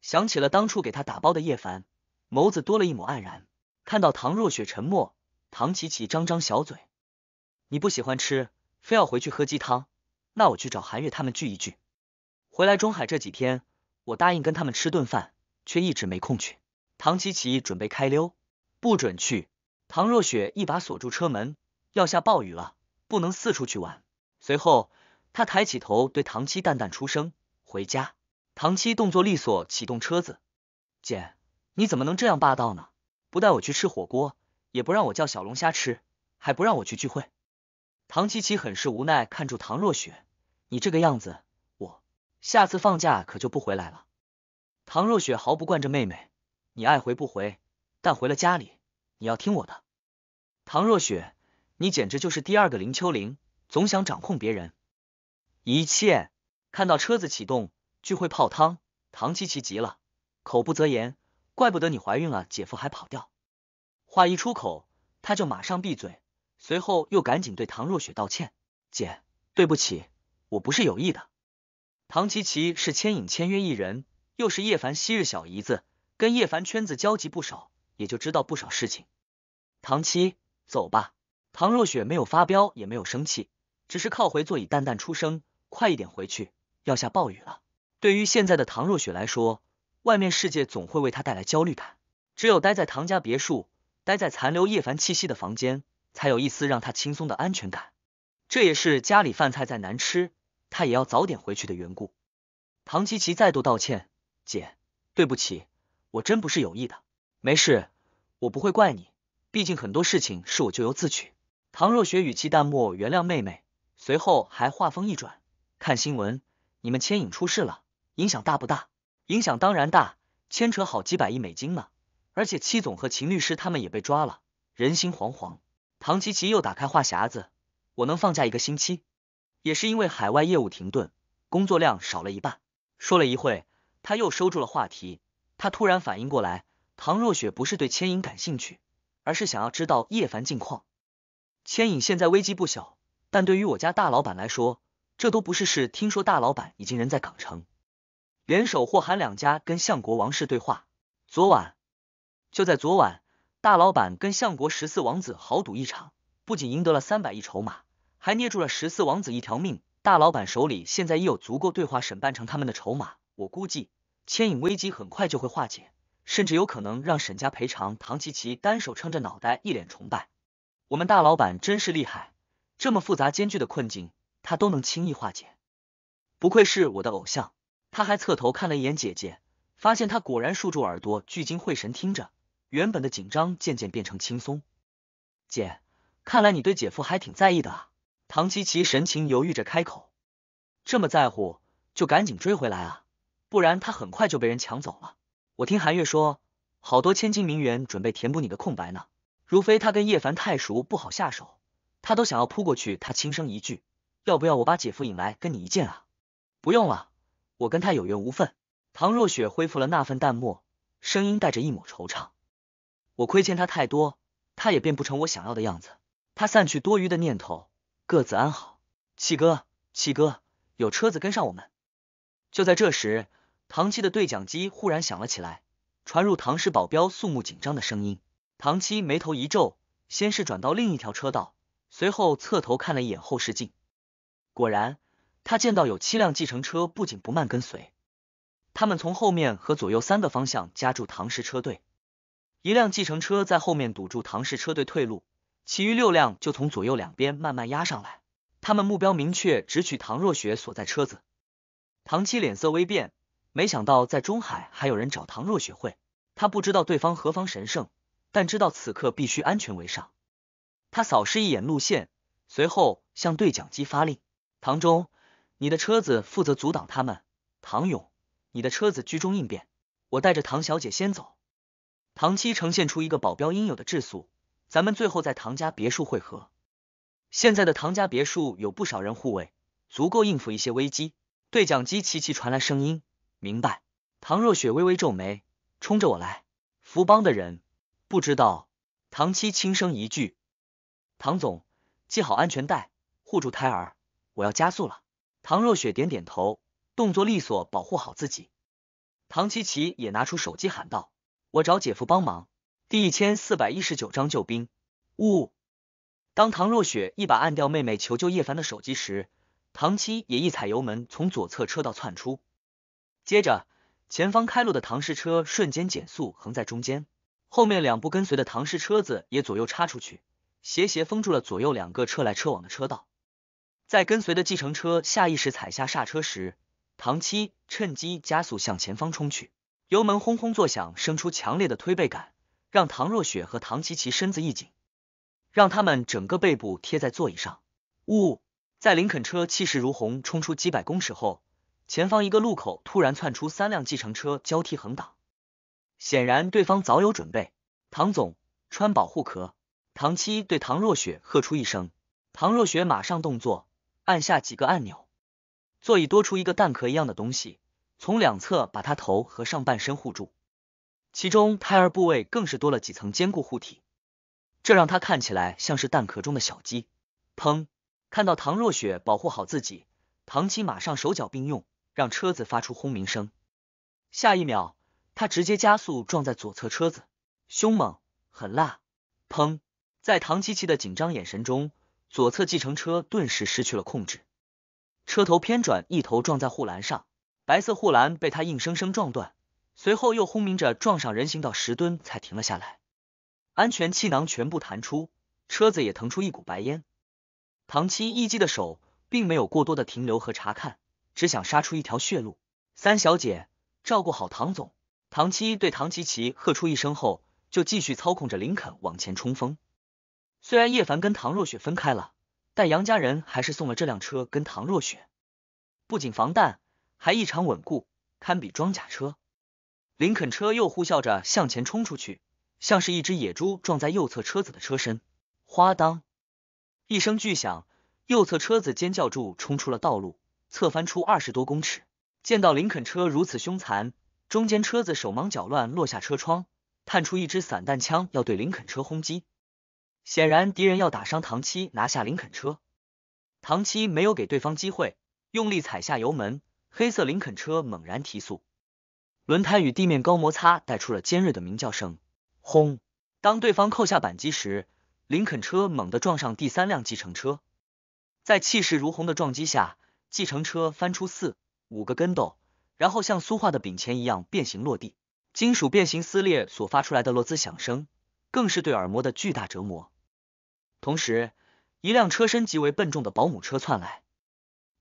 想起了当初给她打包的叶凡，眸子多了一抹黯然。看到唐若雪沉默，唐琪琪张张小嘴：“你不喜欢吃，非要回去喝鸡汤，那我去找韩月他们聚一聚。回来中海这几天，我答应跟他们吃顿饭，却一直没空去。”唐琪琪准备开溜，不准去！唐若雪一把锁住车门，要下暴雨了。不能四处去玩。随后，他抬起头对唐七淡淡出声：“回家。”唐七动作利索，启动车子。姐，你怎么能这样霸道呢？不带我去吃火锅，也不让我叫小龙虾吃，还不让我去聚会。唐七七很是无奈，看住唐若雪：“你这个样子，我下次放假可就不回来了。”唐若雪毫不惯着妹妹：“你爱回不回，但回了家里，你要听我的。”唐若雪。你简直就是第二个林秋玲，总想掌控别人一切。看到车子启动，聚会泡汤，唐琪琪急了，口不择言，怪不得你怀孕了，姐夫还跑掉。话一出口，他就马上闭嘴，随后又赶紧对唐若雪道歉：“姐，对不起，我不是有意的。”唐琪琪是牵引签约艺人，又是叶凡昔日小姨子，跟叶凡圈子交集不少，也就知道不少事情。唐七，走吧。唐若雪没有发飙，也没有生气，只是靠回座椅，淡淡出声：“快一点回去，要下暴雨了。”对于现在的唐若雪来说，外面世界总会为她带来焦虑感，只有待在唐家别墅，待在残留叶凡气息的房间，才有一丝让她轻松的安全感。这也是家里饭菜再难吃，她也要早点回去的缘故。唐琪琪再度道歉：“姐，对不起，我真不是有意的。没事，我不会怪你，毕竟很多事情是我咎由自取。”唐若雪语气淡漠，原谅妹妹。随后还话锋一转，看新闻，你们牵引出事了，影响大不大？影响当然大，牵扯好几百亿美金呢。而且戚总和秦律师他们也被抓了，人心惶惶。唐琪琪又打开话匣子，我能放假一个星期，也是因为海外业务停顿，工作量少了一半。说了一会，他又收住了话题。他突然反应过来，唐若雪不是对牵引感兴趣，而是想要知道叶凡近况。牵引现在危机不小，但对于我家大老板来说，这都不是事。听说大老板已经人在港城，联手霍韩两家跟相国王室对话。昨晚，就在昨晚，大老板跟相国十四王子豪赌一场，不仅赢得了三百亿筹码，还捏住了十四王子一条命。大老板手里现在已有足够对话审办成他们的筹码，我估计牵引危机很快就会化解，甚至有可能让沈家赔偿唐琪琪。单手撑着脑袋，一脸崇拜。我们大老板真是厉害，这么复杂艰巨的困境他都能轻易化解，不愧是我的偶像。他还侧头看了一眼姐姐，发现她果然竖住耳朵，聚精会神听着，原本的紧张渐渐变成轻松。姐，看来你对姐夫还挺在意的啊。唐琪琪神情犹豫着开口：“这么在乎，就赶紧追回来啊，不然他很快就被人抢走了。我听韩月说，好多千金名媛准备填补你的空白呢。”如非他跟叶凡太熟，不好下手，他都想要扑过去。他轻声一句：“要不要我把姐夫引来跟你一见啊？”“不用了，我跟他有缘无分。”唐若雪恢复了那份淡漠，声音带着一抹惆怅：“我亏欠他太多，他也变不成我想要的样子。”他散去多余的念头，各自安好。七哥，七哥，有车子跟上我们。就在这时，唐七的对讲机忽然响了起来，传入唐氏保镖肃穆紧张的声音。唐七眉头一皱，先是转到另一条车道，随后侧头看了一眼后视镜，果然，他见到有七辆计程车不紧不慢跟随。他们从后面和左右三个方向夹住唐氏车队，一辆计程车在后面堵住唐氏车队退路，其余六辆就从左右两边慢慢压上来。他们目标明确，直取唐若雪所在车子。唐七脸色微变，没想到在中海还有人找唐若雪会，他不知道对方何方神圣。但知道此刻必须安全为上，他扫视一眼路线，随后向对讲机发令：“唐忠，你的车子负责阻挡他们；唐勇，你的车子居中应变。我带着唐小姐先走。”唐七呈现出一个保镖应有的质素，咱们最后在唐家别墅汇合。现在的唐家别墅有不少人护卫，足够应付一些危机。对讲机齐齐传来声音：“明白。”唐若雪微微皱眉：“冲着我来，福邦的人。”不知道，唐七轻声一句：“唐总，系好安全带，护住胎儿，我要加速了。”唐若雪点点头，动作利索，保护好自己。唐七琪也拿出手机喊道：“我找姐夫帮忙。”第一千四百一十九章救兵。呜！当唐若雪一把按掉妹妹求救叶凡的手机时，唐七也一踩油门从左侧车道窜出，接着前方开路的唐氏车瞬间减速，横在中间。后面两步跟随的唐氏车子也左右插出去，斜斜封住了左右两个车来车往的车道。在跟随的计程车下意识踩下刹车时，唐七趁机加速向前方冲去，油门轰轰作响，生出强烈的推背感，让唐若雪和唐琪琪身子一紧，让他们整个背部贴在座椅上。呜，在林肯车气势如虹冲出几百公尺后，前方一个路口突然窜出三辆计程车，交替横挡。显然，对方早有准备。唐总穿保护壳。唐七对唐若雪喝出一声，唐若雪马上动作，按下几个按钮，座椅多出一个蛋壳一样的东西，从两侧把他头和上半身护住，其中胎儿部位更是多了几层坚固护体，这让他看起来像是蛋壳中的小鸡。砰！看到唐若雪保护好自己，唐七马上手脚并用，让车子发出轰鸣声。下一秒。他直接加速撞在左侧车子，凶猛狠辣，砰！在唐七七的紧张眼神中，左侧计程车顿时失去了控制，车头偏转，一头撞在护栏上，白色护栏被他硬生生撞断，随后又轰鸣着撞上人行道十吨才停了下来，安全气囊全部弹出，车子也腾出一股白烟。唐七一击的手并没有过多的停留和查看，只想杀出一条血路。三小姐，照顾好唐总。唐七对唐琪琪喝出一声后，就继续操控着林肯往前冲锋。虽然叶凡跟唐若雪分开了，但杨家人还是送了这辆车跟唐若雪，不仅防弹，还异常稳固，堪比装甲车。林肯车又呼啸着向前冲出去，像是一只野猪撞在右侧车子的车身，哗当一声巨响，右侧车子尖叫住冲出了道路，侧翻出二十多公尺。见到林肯车如此凶残。中间车子手忙脚乱落下车窗，探出一支散弹枪要对林肯车轰击。显然敌人要打伤唐七拿下林肯车。唐七没有给对方机会，用力踩下油门，黑色林肯车猛然提速，轮胎与地面高摩擦带出了尖锐的鸣叫声。轰！当对方扣下扳机时，林肯车猛地撞上第三辆计程车，在气势如虹的撞击下，计程车翻出四五个跟斗。然后像酥化的饼前一样变形落地，金属变形撕裂所发出来的咯兹响声，更是对耳膜的巨大折磨。同时，一辆车身极为笨重的保姆车窜来，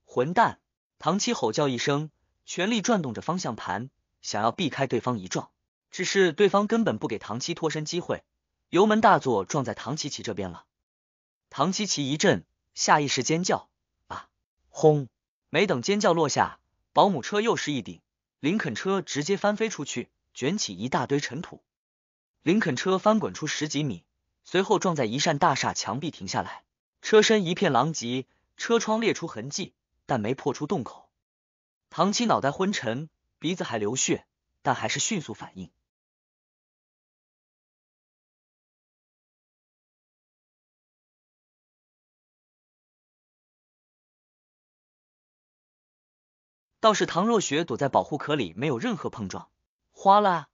混蛋！唐七吼叫一声，全力转动着方向盘，想要避开对方一撞。只是对方根本不给唐七脱身机会，油门大作，撞在唐琪琪这边了。唐琪琪一震，下意识尖叫啊！轰！没等尖叫落下。保姆车又是一顶，林肯车直接翻飞出去，卷起一大堆尘土。林肯车翻滚出十几米，随后撞在一扇大厦墙壁停下来，车身一片狼藉，车窗裂出痕迹，但没破出洞口。唐七脑袋昏沉，鼻子还流血，但还是迅速反应。倒是唐若雪躲在保护壳里，没有任何碰撞。哗啦，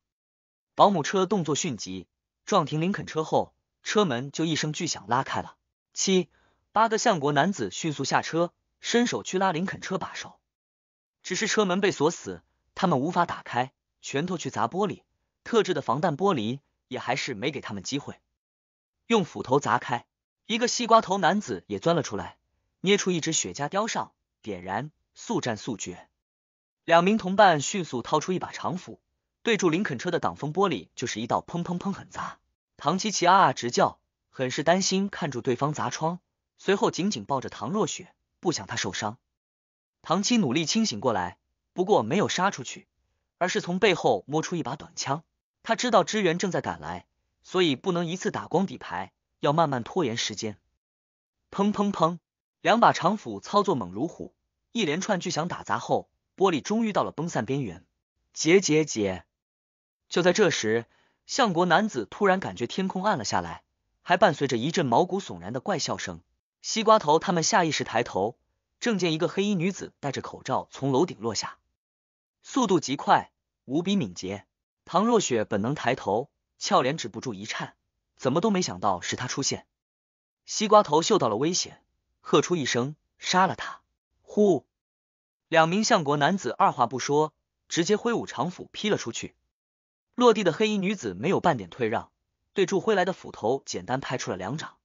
保姆车动作迅疾，撞停林肯车后，车门就一声巨响拉开了。七八个相国男子迅速下车，伸手去拉林肯车把手，只是车门被锁死，他们无法打开。拳头去砸玻璃，特制的防弹玻璃也还是没给他们机会。用斧头砸开，一个西瓜头男子也钻了出来，捏出一只雪茄叼上，点燃，速战速决。两名同伴迅速掏出一把长斧，对住林肯车的挡风玻璃就是一道砰砰砰，狠砸。唐七琪啊啊直叫，很是担心看住对方砸窗，随后紧紧抱着唐若雪，不想她受伤。唐七努力清醒过来，不过没有杀出去，而是从背后摸出一把短枪。他知道支援正在赶来，所以不能一次打光底牌，要慢慢拖延时间。砰砰砰，两把长斧操作猛如虎，一连串巨响打砸后。玻璃终于到了崩散边缘，结结结！就在这时，相国男子突然感觉天空暗了下来，还伴随着一阵毛骨悚然的怪笑声。西瓜头他们下意识抬头，正见一个黑衣女子戴着口罩从楼顶落下，速度极快，无比敏捷。唐若雪本能抬头，俏脸止不住一颤，怎么都没想到是他出现。西瓜头嗅到了危险，喝出一声：“杀了他！”呼。两名相国男子二话不说，直接挥舞长斧劈了出去。落地的黑衣女子没有半点退让，对住挥来的斧头，简单拍出了两掌。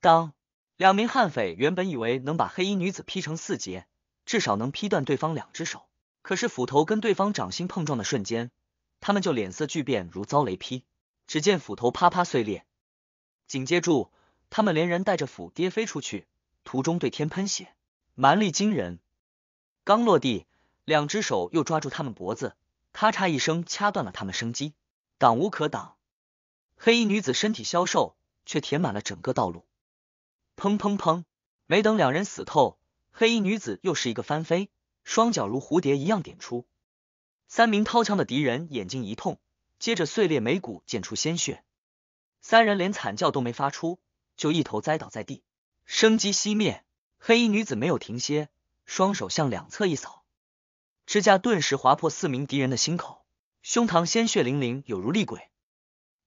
当两名悍匪原本以为能把黑衣女子劈成四截，至少能劈断对方两只手，可是斧头跟对方掌心碰撞的瞬间，他们就脸色巨变，如遭雷劈。只见斧头啪啪碎裂，紧接住他们连人带着斧跌飞出去，途中对天喷血，蛮力惊人。刚落地，两只手又抓住他们脖子，咔嚓一声掐断了他们生机。挡无可挡，黑衣女子身体消瘦，却填满了整个道路。砰砰砰！没等两人死透，黑衣女子又是一个翻飞，双脚如蝴蝶一样点出。三名掏枪的敌人眼睛一痛，接着碎裂眉骨溅出鲜血，三人连惨叫都没发出，就一头栽倒在地，生机熄灭。黑衣女子没有停歇。双手向两侧一扫，指甲顿时划破四名敌人的心口，胸膛鲜血淋淋，有如厉鬼。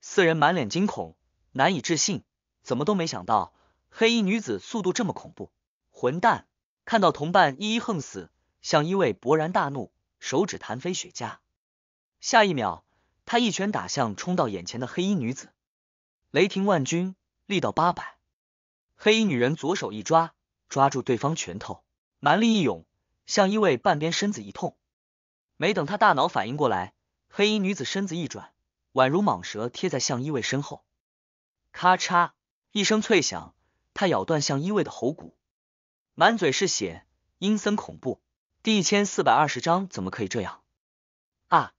四人满脸惊恐，难以置信，怎么都没想到黑衣女子速度这么恐怖！混蛋！看到同伴一一横死，向一位勃然大怒，手指弹飞雪茄。下一秒，他一拳打向冲到眼前的黑衣女子，雷霆万钧，力道八百。黑衣女人左手一抓，抓住对方拳头。蛮力一涌，向衣卫半边身子一痛，没等他大脑反应过来，黑衣女子身子一转，宛如蟒蛇贴在向衣卫身后，咔嚓一声脆响，她咬断向衣卫的喉骨，满嘴是血，阴森恐怖。第一千四百二十章，怎么可以这样？啊！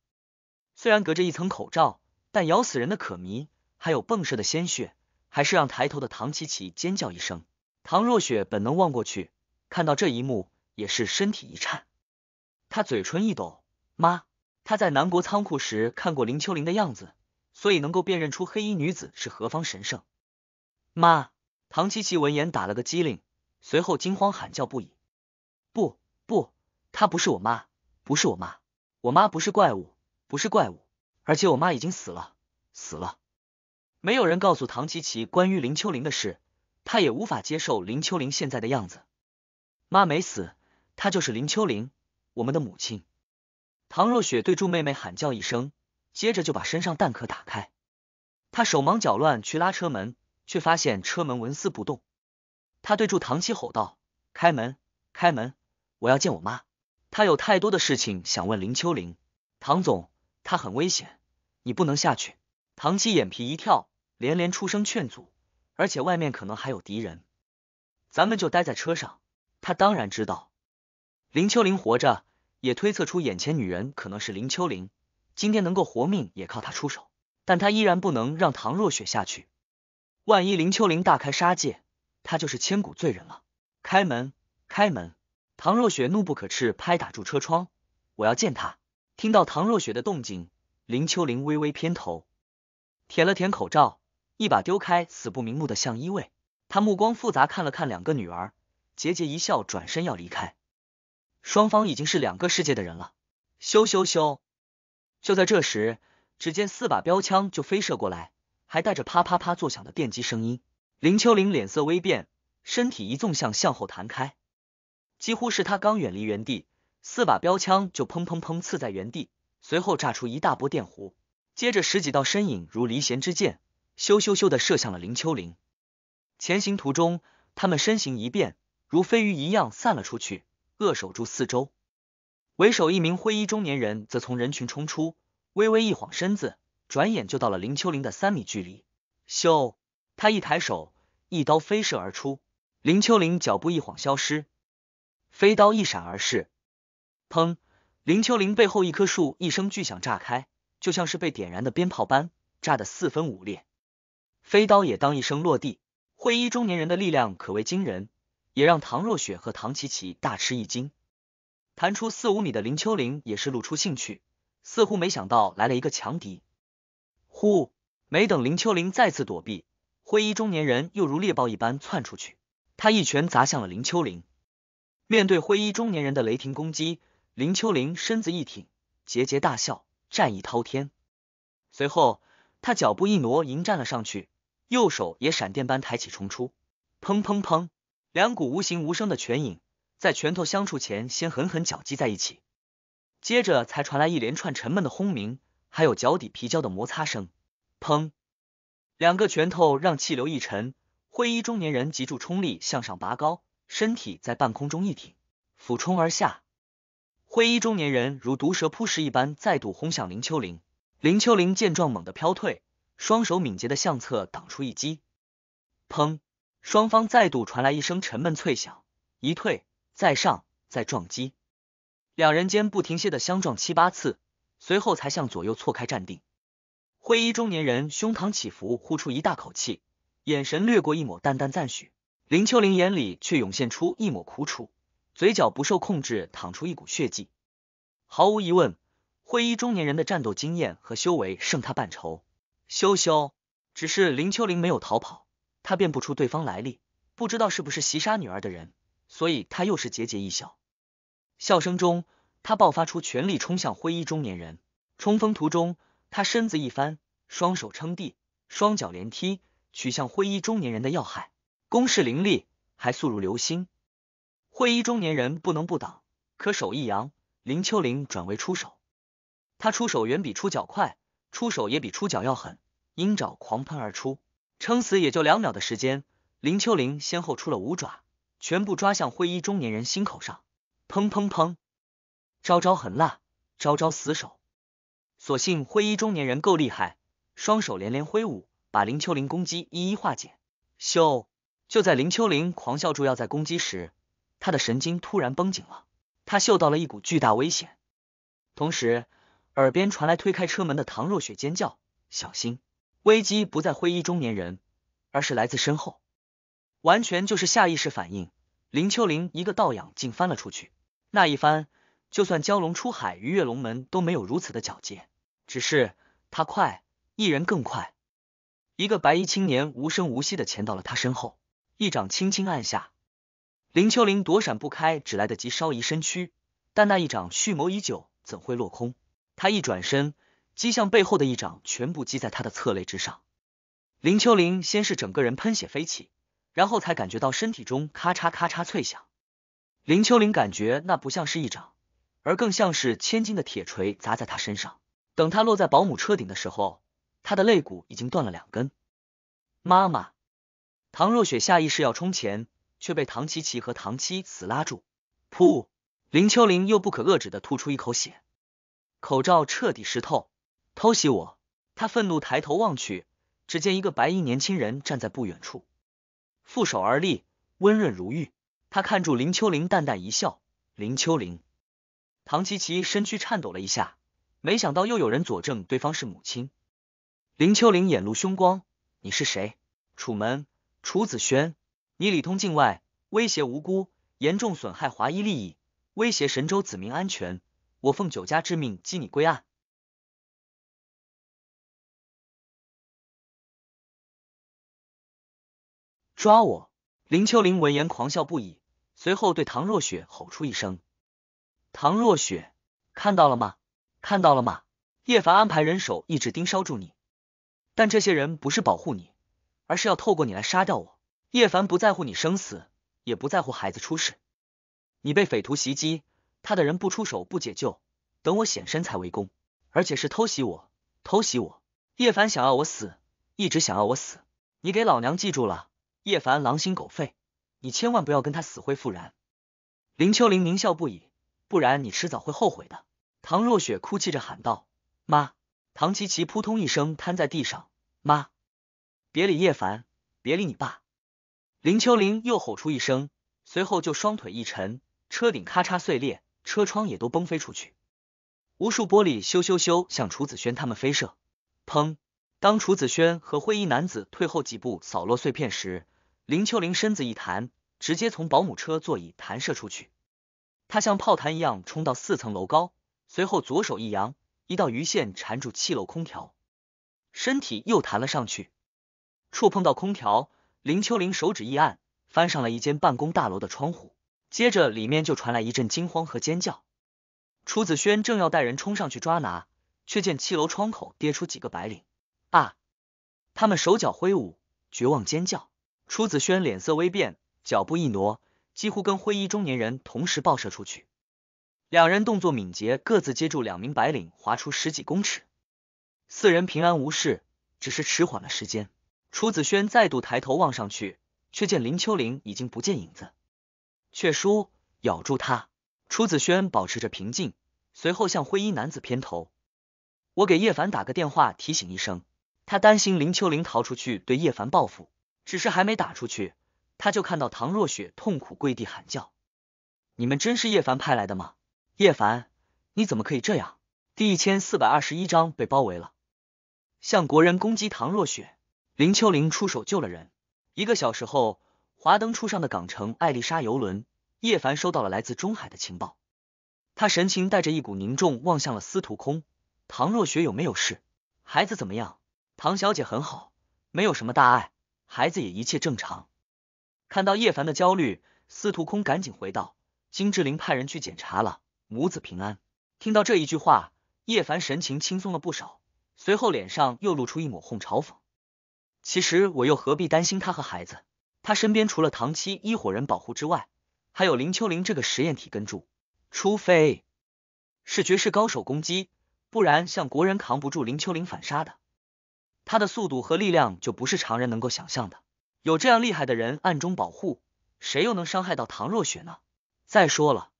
虽然隔着一层口罩，但咬死人的可迷，还有迸射的鲜血，还是让抬头的唐琪琪尖叫一声。唐若雪本能望过去。看到这一幕，也是身体一颤，他嘴唇一抖：“妈！”他在南国仓库时看过林秋玲的样子，所以能够辨认出黑衣女子是何方神圣。妈！唐七七闻言打了个激灵，随后惊慌喊叫不已：“不不，她不是我妈，不是我妈，我妈不是怪物，不是怪物，而且我妈已经死了，死了！”没有人告诉唐七七关于林秋玲的事，他也无法接受林秋玲现在的样子。妈没死，她就是林秋玲，我们的母亲。唐若雪对住妹妹喊叫一声，接着就把身上弹壳打开。他手忙脚乱去拉车门，却发现车门纹丝不动。他对住唐七吼道：“开门，开门，我要见我妈！”他有太多的事情想问林秋玲。唐总，她很危险，你不能下去。唐七眼皮一跳，连连出声劝阻，而且外面可能还有敌人，咱们就待在车上。他当然知道林秋玲活着，也推测出眼前女人可能是林秋玲。今天能够活命也靠他出手，但他依然不能让唐若雪下去。万一林秋玲大开杀戒，他就是千古罪人了。开门，开门！唐若雪怒不可斥，拍打住车窗，我要见他。听到唐若雪的动静，林秋玲微微偏头，舔了舔口罩，一把丢开死不瞑目的向依位。他目光复杂，看了看两个女儿。桀桀一笑，转身要离开。双方已经是两个世界的人了。咻咻咻！就在这时，只见四把标枪就飞射过来，还带着啪啪啪作响的电击声音。林秋玲脸色微变，身体一纵向向后弹开。几乎是他刚远离原地，四把标枪就砰砰砰刺在原地，随后炸出一大波电弧。接着，十几道身影如离弦之箭，咻咻咻的射向了林秋玲。前行途中，他们身形一变。如飞鱼一样散了出去，扼守住四周。为首一名灰衣中年人则从人群冲出，微微一晃身子，转眼就到了林秋玲的三米距离。咻！他一抬手，一刀飞射而出。林秋玲脚步一晃，消失。飞刀一闪而逝。砰！林秋玲背后一棵树一声巨响炸开，就像是被点燃的鞭炮般，炸得四分五裂。飞刀也当一声落地。灰衣中年人的力量可谓惊人。也让唐若雪和唐琪琪大吃一惊。弹出四五米的林秋玲也是露出兴趣，似乎没想到来了一个强敌。呼！没等林秋玲再次躲避，灰衣中年人又如猎豹一般窜出去，他一拳砸向了林秋玲。面对灰衣中年人的雷霆攻击，林秋玲身子一挺，桀桀大笑，战意滔天。随后，他脚步一挪，迎战了上去，右手也闪电般抬起冲出，砰砰砰。两股无形无声的拳影在拳头相触前先狠狠绞击在一起，接着才传来一连串沉闷的轰鸣，还有脚底皮胶的摩擦声。砰！两个拳头让气流一沉，灰衣中年人脊柱冲力向上拔高，身体在半空中一挺，俯冲而下。灰衣中年人如毒蛇扑食一般再度轰向林秋玲。林秋玲见状猛地飘退，双手敏捷的向侧挡出一击。砰！双方再度传来一声沉闷脆响，一退再上再撞击，两人间不停歇的相撞七八次，随后才向左右错开站定。灰衣中年人胸膛起伏，呼出一大口气，眼神掠过一抹淡淡赞许。林秋玲眼里却涌现出一抹苦楚，嘴角不受控制淌出一股血迹。毫无疑问，灰衣中年人的战斗经验和修为胜他半筹。羞羞，只是林秋玲没有逃跑。他辨不出对方来历，不知道是不是袭杀女儿的人，所以他又是桀桀一笑。笑声中，他爆发出全力冲向灰衣中年人。冲锋途中，他身子一翻，双手撑地，双脚连踢，取向灰衣中年人的要害。攻势凌厉，还速如流星。灰衣中年人不能不挡，可手一扬，林秋玲转为出手。他出手远比出脚快，出手也比出脚要狠。鹰爪狂喷而出。撑死也就两秒的时间，林秋玲先后出了五爪，全部抓向灰衣中年人心口上，砰砰砰，招招狠辣，招招死手。所幸灰衣中年人够厉害，双手连连挥舞，把林秋玲攻击一一化解。咻！就在林秋玲狂笑住要在攻击时，他的神经突然绷紧了，他嗅到了一股巨大危险，同时耳边传来推开车门的唐若雪尖叫：“小心！”危机不在灰衣中年人，而是来自身后，完全就是下意识反应。林秋玲一个倒仰，竟翻了出去。那一翻，就算蛟龙出海，鱼跃龙门都没有如此的矫捷。只是他快，一人更快。一个白衣青年无声无息的潜到了他身后，一掌轻轻按下。林秋玲躲闪不开，只来得及稍移身躯，但那一掌蓄谋已久，怎会落空？他一转身。击向背后的一掌，全部击在他的侧肋之上。林秋玲先是整个人喷血飞起，然后才感觉到身体中咔嚓咔嚓脆响。林秋玲感觉那不像是一掌，而更像是千斤的铁锤砸在她身上。等她落在保姆车顶的时候，她的肋骨已经断了两根。妈妈，唐若雪下意识要冲前，却被唐琪琪和唐七死拉住。噗，林秋玲又不可遏制的吐出一口血，口罩彻底湿透。偷袭我！他愤怒抬头望去，只见一个白衣年轻人站在不远处，负手而立，温润如玉。他看住林秋玲，淡淡一笑。林秋玲，唐琪琪身躯颤抖了一下，没想到又有人佐证对方是母亲。林秋玲眼露凶光：“你是谁？”楚门，楚子轩，你里通境外，威胁无辜，严重损害华裔利益，威胁神州子民安全。我奉九家之命缉你归案。抓我！林秋玲闻言狂笑不已，随后对唐若雪吼出一声：“唐若雪，看到了吗？看到了吗？”叶凡安排人手一直盯梢住你，但这些人不是保护你，而是要透过你来杀掉我。叶凡不在乎你生死，也不在乎孩子出事。你被匪徒袭击，他的人不出手不解救，等我显身才围攻，而且是偷袭我，偷袭我。叶凡想要我死，一直想要我死。你给老娘记住了。叶凡狼心狗肺，你千万不要跟他死灰复燃！林秋玲狞笑不已，不然你迟早会后悔的。唐若雪哭泣着喊道：“妈！”唐琪琪扑通一声瘫在地上，妈，别理叶凡，别理你爸！林秋玲又吼出一声，随后就双腿一沉，车顶咔嚓碎裂，车窗也都崩飞出去，无数玻璃咻咻咻向楚子轩他们飞射，砰！当楚子轩和灰衣男子退后几步，扫落碎片时，林秋玲身子一弹，直接从保姆车座椅弹射出去。他像炮弹一样冲到四层楼高，随后左手一扬，一道鱼线缠住七楼空调，身体又弹了上去，触碰到空调，林秋玲手指一按，翻上了一间办公大楼的窗户。接着里面就传来一阵惊慌和尖叫。楚子轩正要带人冲上去抓拿，却见七楼窗口跌出几个白领。啊！他们手脚挥舞，绝望尖叫。楚子轩脸色微变，脚步一挪，几乎跟灰衣中年人同时爆射出去。两人动作敏捷，各自接住两名白领，滑出十几公尺。四人平安无事，只是迟缓了时间。楚子轩再度抬头望上去，却见林秋玲已经不见影子。却叔，咬住他！楚子轩保持着平静，随后向灰衣男子偏头：“我给叶凡打个电话，提醒一声。”他担心林秋玲逃出去对叶凡报复，只是还没打出去，他就看到唐若雪痛苦跪地喊叫：“你们真是叶凡派来的吗？叶凡，你怎么可以这样？”第一千四百二十一章被包围了，向国人攻击唐若雪，林秋玲出手救了人。一个小时后，华灯初上的港城，艾丽莎游轮，叶凡收到了来自中海的情报，他神情带着一股凝重，望向了司徒空。唐若雪有没有事？孩子怎么样？唐小姐很好，没有什么大碍，孩子也一切正常。看到叶凡的焦虑，司徒空赶紧回道：“金志玲派人去检查了，母子平安。”听到这一句话，叶凡神情轻松了不少，随后脸上又露出一抹哄嘲讽：“其实我又何必担心他和孩子？他身边除了唐七一伙人保护之外，还有林秋玲这个实验体跟住。除非是绝世高手攻击，不然像国人扛不住林秋玲反杀的。”他的速度和力量就不是常人能够想象的。有这样厉害的人暗中保护，谁又能伤害到唐若雪呢？再说了，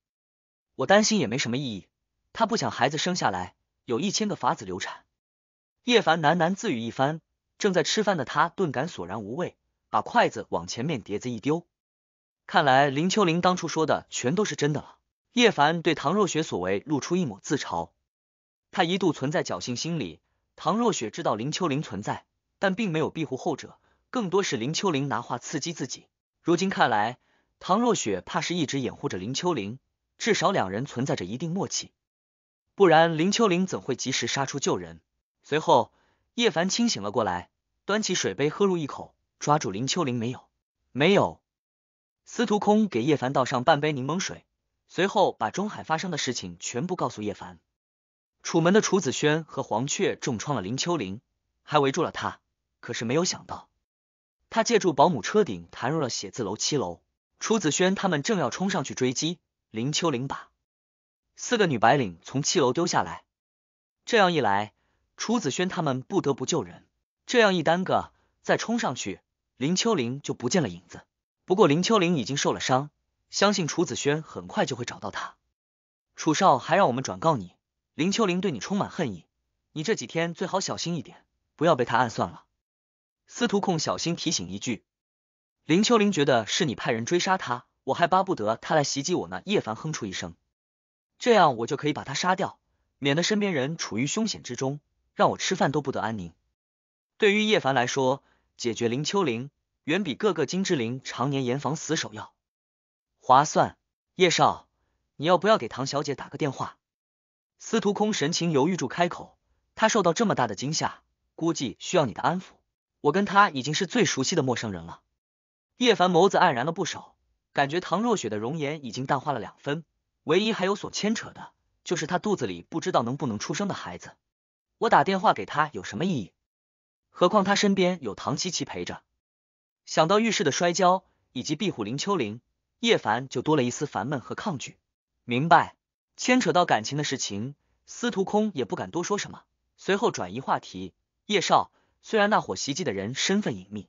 我担心也没什么意义。他不想孩子生下来，有一千个法子流产。叶凡喃喃自语一番，正在吃饭的他顿感索然无味，把筷子往前面碟子一丢。看来林秋玲当初说的全都是真的了。叶凡对唐若雪所为露出一抹自嘲，他一度存在侥幸心理。唐若雪知道林秋玲存在，但并没有庇护后者，更多是林秋玲拿话刺激自己。如今看来，唐若雪怕是一直掩护着林秋玲，至少两人存在着一定默契，不然林秋玲怎会及时杀出救人？随后，叶凡清醒了过来，端起水杯喝入一口，抓住林秋玲没有？没有。司徒空给叶凡倒上半杯柠檬水，随后把中海发生的事情全部告诉叶凡。楚门的楚子轩和黄雀重创了林秋玲，还围住了他。可是没有想到，他借助保姆车顶弹入了写字楼七楼。楚子轩他们正要冲上去追击，林秋玲把四个女白领从七楼丢下来。这样一来，楚子轩他们不得不救人。这样一耽搁，再冲上去，林秋玲就不见了影子。不过林秋玲已经受了伤，相信楚子轩很快就会找到他。楚少还让我们转告你。林秋玲对你充满恨意，你这几天最好小心一点，不要被他暗算了。司徒控小心提醒一句，林秋玲觉得是你派人追杀他，我还巴不得他来袭击我呢。叶凡哼出一声，这样我就可以把他杀掉，免得身边人处于凶险之中，让我吃饭都不得安宁。对于叶凡来说，解决林秋玲远比各个金之林常年严防死守要划算。叶少，你要不要给唐小姐打个电话？司徒空神情犹豫住，开口：“他受到这么大的惊吓，估计需要你的安抚。我跟他已经是最熟悉的陌生人了。”叶凡眸子黯然了不少，感觉唐若雪的容颜已经淡化了两分。唯一还有所牵扯的，就是她肚子里不知道能不能出生的孩子。我打电话给他有什么意义？何况他身边有唐七七陪着。想到浴室的摔跤，以及庇护林秋玲，叶凡就多了一丝烦闷和抗拒。明白。牵扯到感情的事情，司徒空也不敢多说什么。随后转移话题，叶少虽然那伙袭击的人身份隐秘，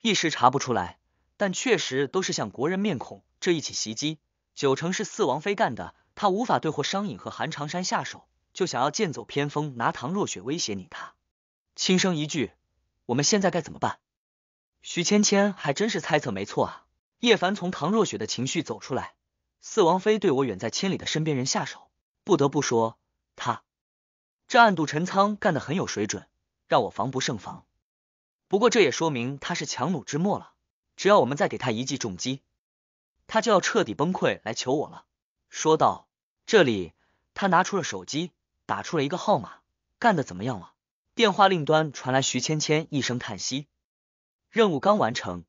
一时查不出来，但确实都是像国人面孔这一起袭击，九成是四王妃干的。他无法对霍商隐和韩长山下手，就想要剑走偏锋，拿唐若雪威胁你。他轻声一句：“我们现在该怎么办？”徐芊芊还真是猜测没错啊。叶凡从唐若雪的情绪走出来。四王妃对我远在千里的身边人下手，不得不说，他这暗度陈仓干的很有水准，让我防不胜防。不过这也说明他是强弩之末了，只要我们再给他一记重击，他就要彻底崩溃来求我了。说到这里，他拿出了手机，打出了一个号码。干的怎么样了？电话另端传来徐芊芊一声叹息：“任务刚完成，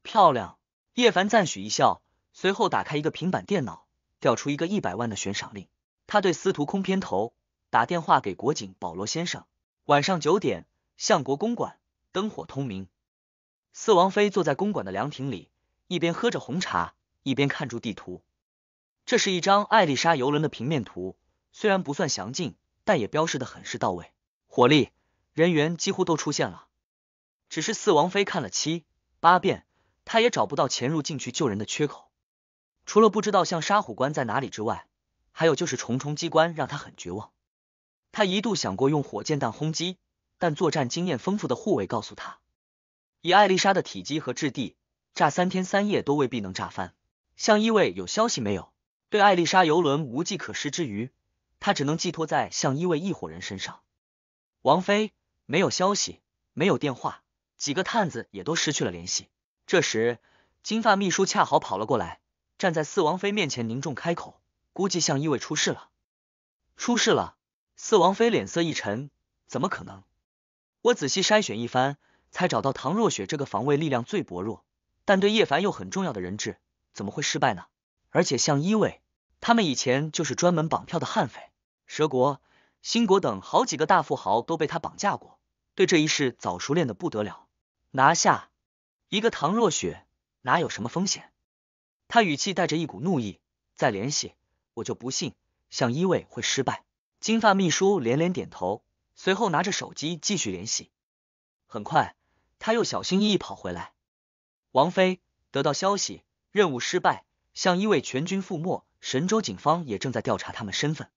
漂亮。”叶凡赞许一笑。随后打开一个平板电脑，调出一个一百万的悬赏令。他对司徒空偏头打电话给国警保罗先生。晚上九点，相国公馆灯火通明。四王妃坐在公馆的凉亭里，一边喝着红茶，一边看住地图。这是一张艾丽莎游轮的平面图，虽然不算详尽，但也标示的很是到位。火力人员几乎都出现了，只是四王妃看了七八遍，她也找不到潜入进去救人的缺口。除了不知道像沙虎关在哪里之外，还有就是重重机关让他很绝望。他一度想过用火箭弹轰击，但作战经验丰富的护卫告诉他，以艾丽莎的体积和质地，炸三天三夜都未必能炸翻。向一位有消息没有？对艾丽莎游轮无计可施之余，他只能寄托在向一位一伙人身上。王妃没有消息，没有电话，几个探子也都失去了联系。这时，金发秘书恰好跑了过来。站在四王妃面前，凝重开口：“估计向一位出事了，出事了！”四王妃脸色一沉：“怎么可能？我仔细筛选一番，才找到唐若雪这个防卫力量最薄弱，但对叶凡又很重要的人质，怎么会失败呢？而且向一位，他们以前就是专门绑票的悍匪，蛇国、新国等好几个大富豪都被他绑架过，对这一事早熟练的不得了。拿下一个唐若雪，哪有什么风险？”他语气带着一股怒意，再联系我就不信向一位会失败。金发秘书连连点头，随后拿着手机继续联系。很快，他又小心翼翼跑回来。王菲得到消息，任务失败，向一位全军覆没，神州警方也正在调查他们身份，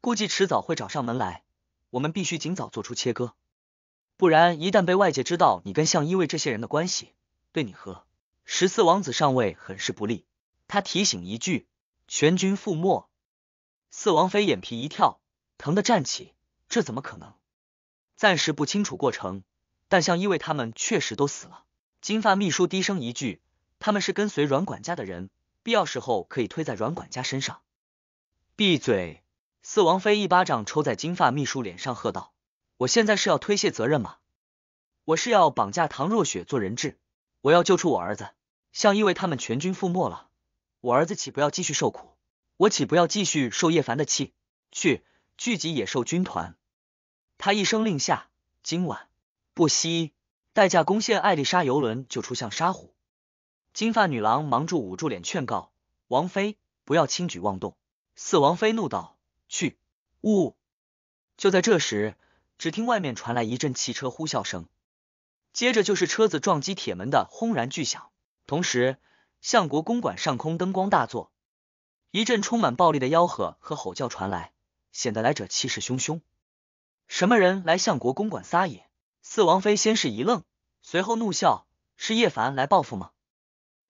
估计迟早会找上门来。我们必须尽早做出切割，不然一旦被外界知道你跟向一位这些人的关系，对你和……十四王子上位很是不利，他提醒一句：“全军覆没。”四王妃眼皮一跳，疼得站起。这怎么可能？暂时不清楚过程，但像因为他们确实都死了。金发秘书低声一句：“他们是跟随阮管家的人，必要时候可以推在阮管家身上。”闭嘴！四王妃一巴掌抽在金发秘书脸上，喝道：“我现在是要推卸责任吗？我是要绑架唐若雪做人质，我要救出我儿子。”像依为他们全军覆没了，我儿子岂不要继续受苦？我岂不要继续受叶凡的气？去，聚集野兽军团！他一声令下，今晚不惜代价攻陷艾丽莎游轮，救出向沙虎。金发女郎忙住捂住脸劝告王妃不要轻举妄动。四王妃怒道：“去，呜！”就在这时，只听外面传来一阵汽车呼啸声，接着就是车子撞击铁门的轰然巨响。同时，相国公馆上空灯光大作，一阵充满暴力的吆喝和吼叫传来，显得来者气势汹汹。什么人来相国公馆撒野？四王妃先是一愣，随后怒笑：“是叶凡来报复吗？”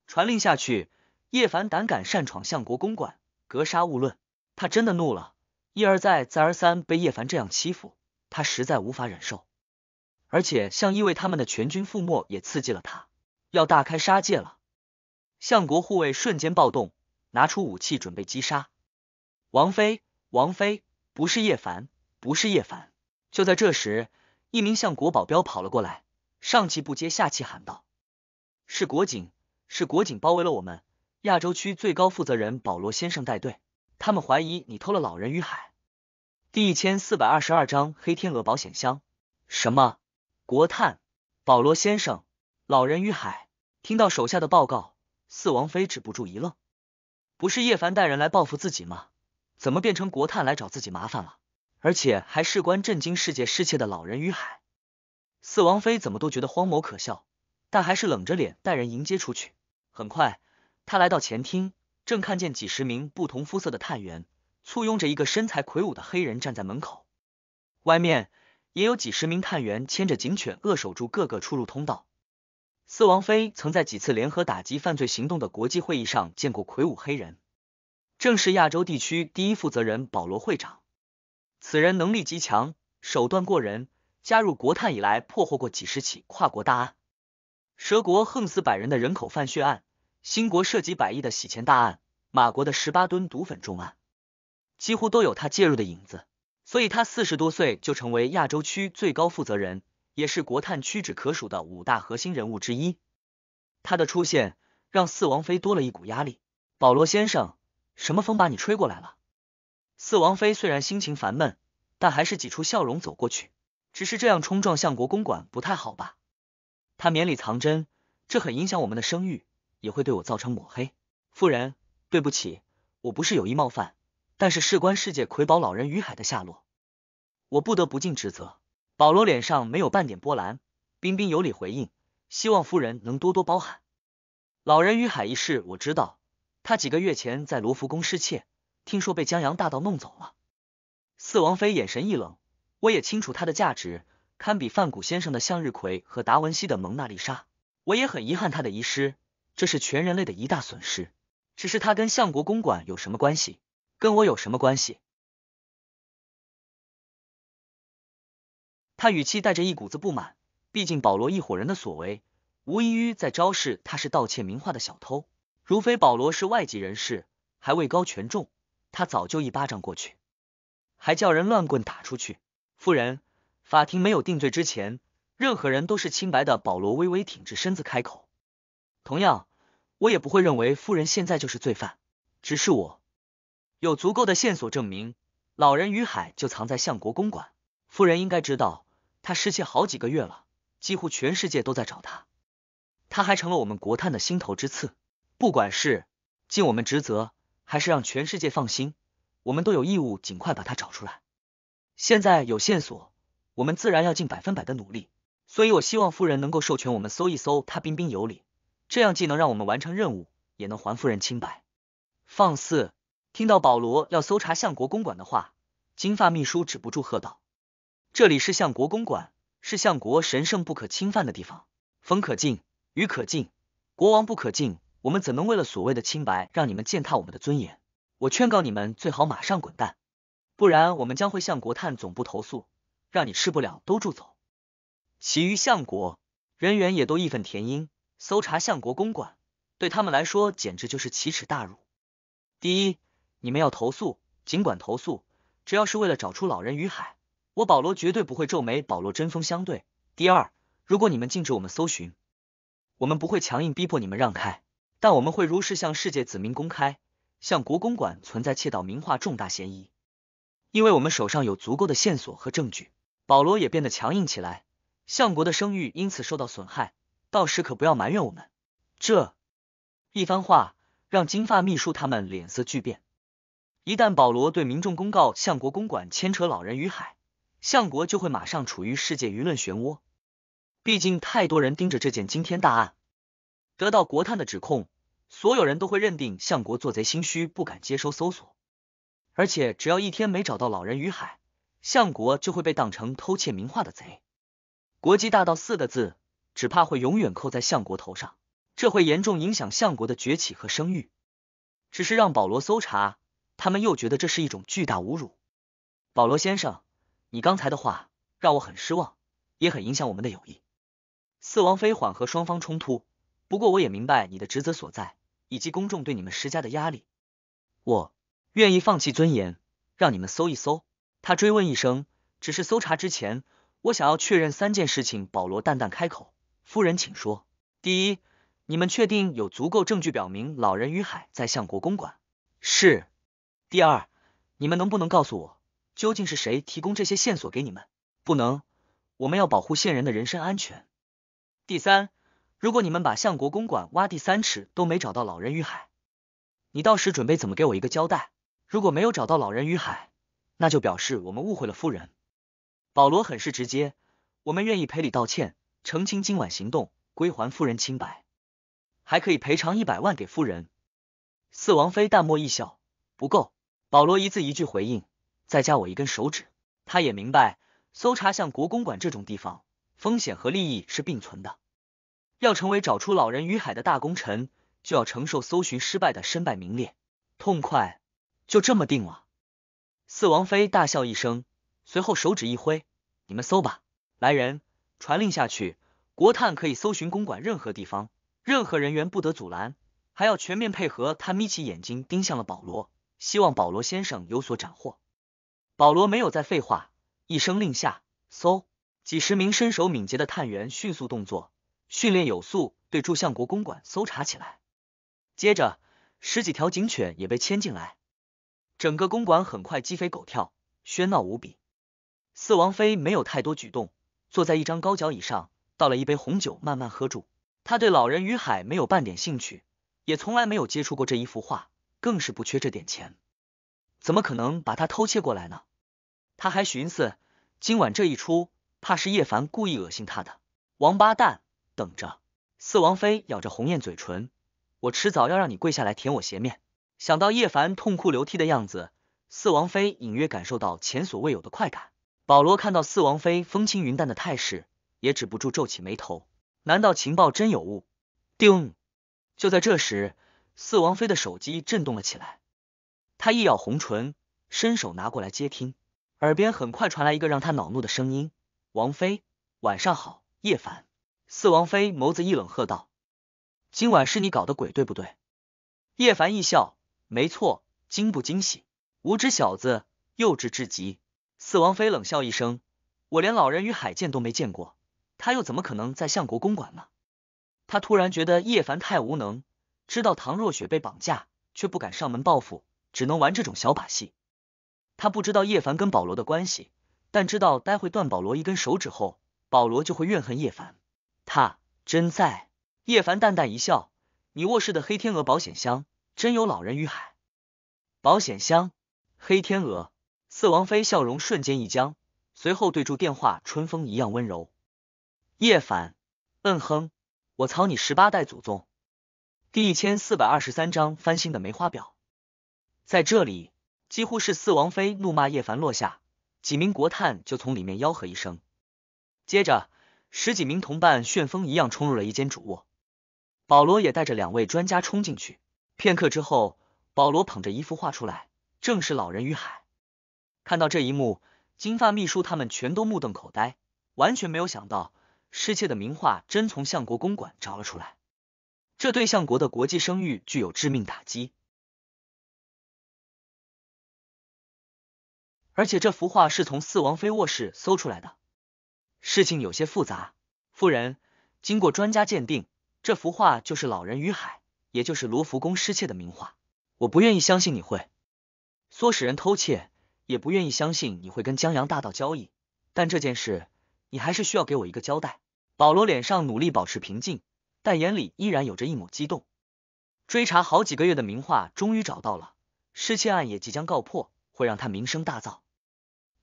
传令下去，叶凡胆敢擅闯相国公馆，格杀勿论。他真的怒了，一而再，再而三被叶凡这样欺负，他实在无法忍受。而且，相依为他们的全军覆没也刺激了他。要大开杀戒了！相国护卫瞬间暴动，拿出武器准备击杀王妃。王妃不是叶凡，不是叶凡。就在这时，一名相国保镖跑了过来，上气不接下气喊道：“是国警，是国警包围了我们。亚洲区最高负责人保罗先生带队，他们怀疑你偷了《老人与海》。”第一千四百二十二章黑天鹅保险箱。什么？国探？保罗先生？老人与海听到手下的报告，四王妃止不住一愣。不是叶凡带人来报复自己吗？怎么变成国探来找自己麻烦了？而且还事关震惊世界失窃的老人与海，四王妃怎么都觉得荒谬可笑，但还是冷着脸带人迎接出去。很快，他来到前厅，正看见几十名不同肤色的探员簇拥着一个身材魁梧的黑人站在门口。外面也有几十名探员牵着警犬，扼守住各个出入通道。四王妃曾在几次联合打击犯罪行动的国际会议上见过魁梧黑人，正是亚洲地区第一负责人保罗会长。此人能力极强，手段过人，加入国探以来破获过几十起跨国大案，蛇国横死百人的人口贩血案，新国涉及百亿的洗钱大案，马国的十八吨毒粉重案，几乎都有他介入的影子。所以，他四十多岁就成为亚洲区最高负责人。也是国探屈指可数的五大核心人物之一，他的出现让四王妃多了一股压力。保罗先生，什么风把你吹过来了？四王妃虽然心情烦闷，但还是挤出笑容走过去。只是这样冲撞相国公馆不太好吧？他绵里藏针，这很影响我们的声誉，也会对我造成抹黑。夫人，对不起，我不是有意冒犯，但是事关世界魁宝老人于海的下落，我不得不尽职责。保罗脸上没有半点波澜，彬彬有礼回应：“希望夫人能多多包涵。”老人与海一事我知道，他几个月前在罗浮宫失窃，听说被江洋大盗弄走了。四王妃眼神一冷，我也清楚他的价值，堪比范谷先生的向日葵和达文西的蒙娜丽莎。我也很遗憾他的遗失，这是全人类的一大损失。只是他跟相国公馆有什么关系？跟我有什么关系？他语气带着一股子不满，毕竟保罗一伙人的所为，无异于在昭示他是盗窃名画的小偷。如非保罗是外籍人士，还位高权重，他早就一巴掌过去，还叫人乱棍打出去。夫人，法庭没有定罪之前，任何人都是清白的。保罗微微挺直身子开口：“同样，我也不会认为夫人现在就是罪犯。只是我有足够的线索证明，《老人于海》就藏在相国公馆。夫人应该知道。”他失窃好几个月了，几乎全世界都在找他，他还成了我们国探的心头之刺。不管是尽我们职责，还是让全世界放心，我们都有义务尽快把他找出来。现在有线索，我们自然要尽百分百的努力。所以我希望夫人能够授权我们搜一搜他，彬彬有礼，这样既能让我们完成任务，也能还夫人清白。放肆！听到保罗要搜查相国公馆的话，金发秘书止不住喝道。这里是相国公馆，是相国神圣不可侵犯的地方，风可进，雨可进，国王不可进。我们怎能为了所谓的清白，让你们践踏我们的尊严？我劝告你们，最好马上滚蛋，不然我们将会向国探总部投诉，让你吃不了兜着走。其余相国人员也都义愤填膺，搜查相国公馆对他们来说简直就是奇耻大辱。第一，你们要投诉，尽管投诉，只要是为了找出老人与海。我保罗绝对不会皱眉。保罗针锋相对。第二，如果你们禁止我们搜寻，我们不会强硬逼迫你们让开，但我们会如实向世界子民公开，向国公馆存在窃盗名画重大嫌疑，因为我们手上有足够的线索和证据。保罗也变得强硬起来，相国的声誉因此受到损害，到时可不要埋怨我们。这一番话让金发秘书他们脸色巨变。一旦保罗对民众公告，相国公馆牵扯老人与海。相国就会马上处于世界舆论漩涡，毕竟太多人盯着这件惊天大案。得到国探的指控，所有人都会认定相国做贼心虚，不敢接收搜索。而且只要一天没找到老人与海，相国就会被当成偷窃名画的贼。国际大盗四个字，只怕会永远扣在相国头上，这会严重影响相国的崛起和声誉。只是让保罗搜查，他们又觉得这是一种巨大侮辱，保罗先生。你刚才的话让我很失望，也很影响我们的友谊。四王妃缓和双方冲突，不过我也明白你的职责所在，以及公众对你们施加的压力。我愿意放弃尊严，让你们搜一搜。他追问一声，只是搜查之前，我想要确认三件事情。保罗淡淡开口：“夫人，请说。第一，你们确定有足够证据表明老人与海在相国公馆？是。第二，你们能不能告诉我？”究竟是谁提供这些线索给你们？不能，我们要保护线人的人身安全。第三，如果你们把相国公馆挖地三尺都没找到老人与海，你到时准备怎么给我一个交代？如果没有找到老人与海，那就表示我们误会了夫人。保罗很是直接，我们愿意赔礼道歉，澄清今晚行动，归还夫人清白，还可以赔偿一百万给夫人。四王妃淡漠一笑，不够。保罗一字一句回应。再加我一根手指，他也明白，搜查像国公馆这种地方，风险和利益是并存的。要成为找出老人与海的大功臣，就要承受搜寻失败的身败名裂。痛快，就这么定了。四王妃大笑一声，随后手指一挥：“你们搜吧，来人，传令下去，国探可以搜寻公馆任何地方，任何人员不得阻拦，还要全面配合。”他眯起眼睛盯向了保罗，希望保罗先生有所斩获。保罗没有再废话，一声令下，搜！几十名身手敏捷的探员迅速动作，训练有素，对住相国公馆搜查起来。接着，十几条警犬也被牵进来，整个公馆很快鸡飞狗跳，喧闹无比。四王妃没有太多举动，坐在一张高脚椅上，倒了一杯红酒，慢慢喝住。他对《老人与海》没有半点兴趣，也从来没有接触过这一幅画，更是不缺这点钱，怎么可能把他偷窃过来呢？他还寻思今晚这一出，怕是叶凡故意恶心他的。王八蛋，等着！四王妃咬着红艳嘴唇，我迟早要让你跪下来舔我鞋面。想到叶凡痛哭流涕的样子，四王妃隐约感受到前所未有的快感。保罗看到四王妃风轻云淡的态势，也止不住皱起眉头。难道情报真有误？叮！就在这时，四王妃的手机震动了起来。她一咬红唇，伸手拿过来接听。耳边很快传来一个让他恼怒的声音：“王妃，晚上好。”叶凡四王妃眸子一冷，喝道：“今晚是你搞的鬼，对不对？”叶凡一笑：“没错，惊不惊喜？无知小子，幼稚至极。”四王妃冷笑一声：“我连老人与海见都没见过，他又怎么可能在相国公馆呢？”他突然觉得叶凡太无能，知道唐若雪被绑架，却不敢上门报复，只能玩这种小把戏。他不知道叶凡跟保罗的关系，但知道待会断保罗一根手指后，保罗就会怨恨叶凡。他真在叶凡淡淡一笑：“你卧室的黑天鹅保险箱真有《老人与海》保险箱黑天鹅。”四王妃笑容瞬间一僵，随后对住电话，春风一样温柔。叶凡，嗯哼，我操你十八代祖宗！第一千四百二十三章翻新的梅花表在这里。几乎是四王妃怒骂叶凡落下，几名国探就从里面吆喝一声，接着十几名同伴旋风一样冲入了一间主卧，保罗也带着两位专家冲进去。片刻之后，保罗捧着一幅画出来，正是《老人与海》。看到这一幕，金发秘书他们全都目瞪口呆，完全没有想到失窃的名画真从相国公馆找了出来，这对相国的国际声誉具有致命打击。而且这幅画是从四王妃卧室搜出来的，事情有些复杂。夫人，经过专家鉴定，这幅画就是《老人与海》，也就是卢浮宫失窃的名画。我不愿意相信你会唆使人偷窃，也不愿意相信你会跟江洋大盗交易。但这件事，你还是需要给我一个交代。保罗脸上努力保持平静，但眼里依然有着一抹激动。追查好几个月的名画终于找到了，失窃案也即将告破，会让他名声大噪。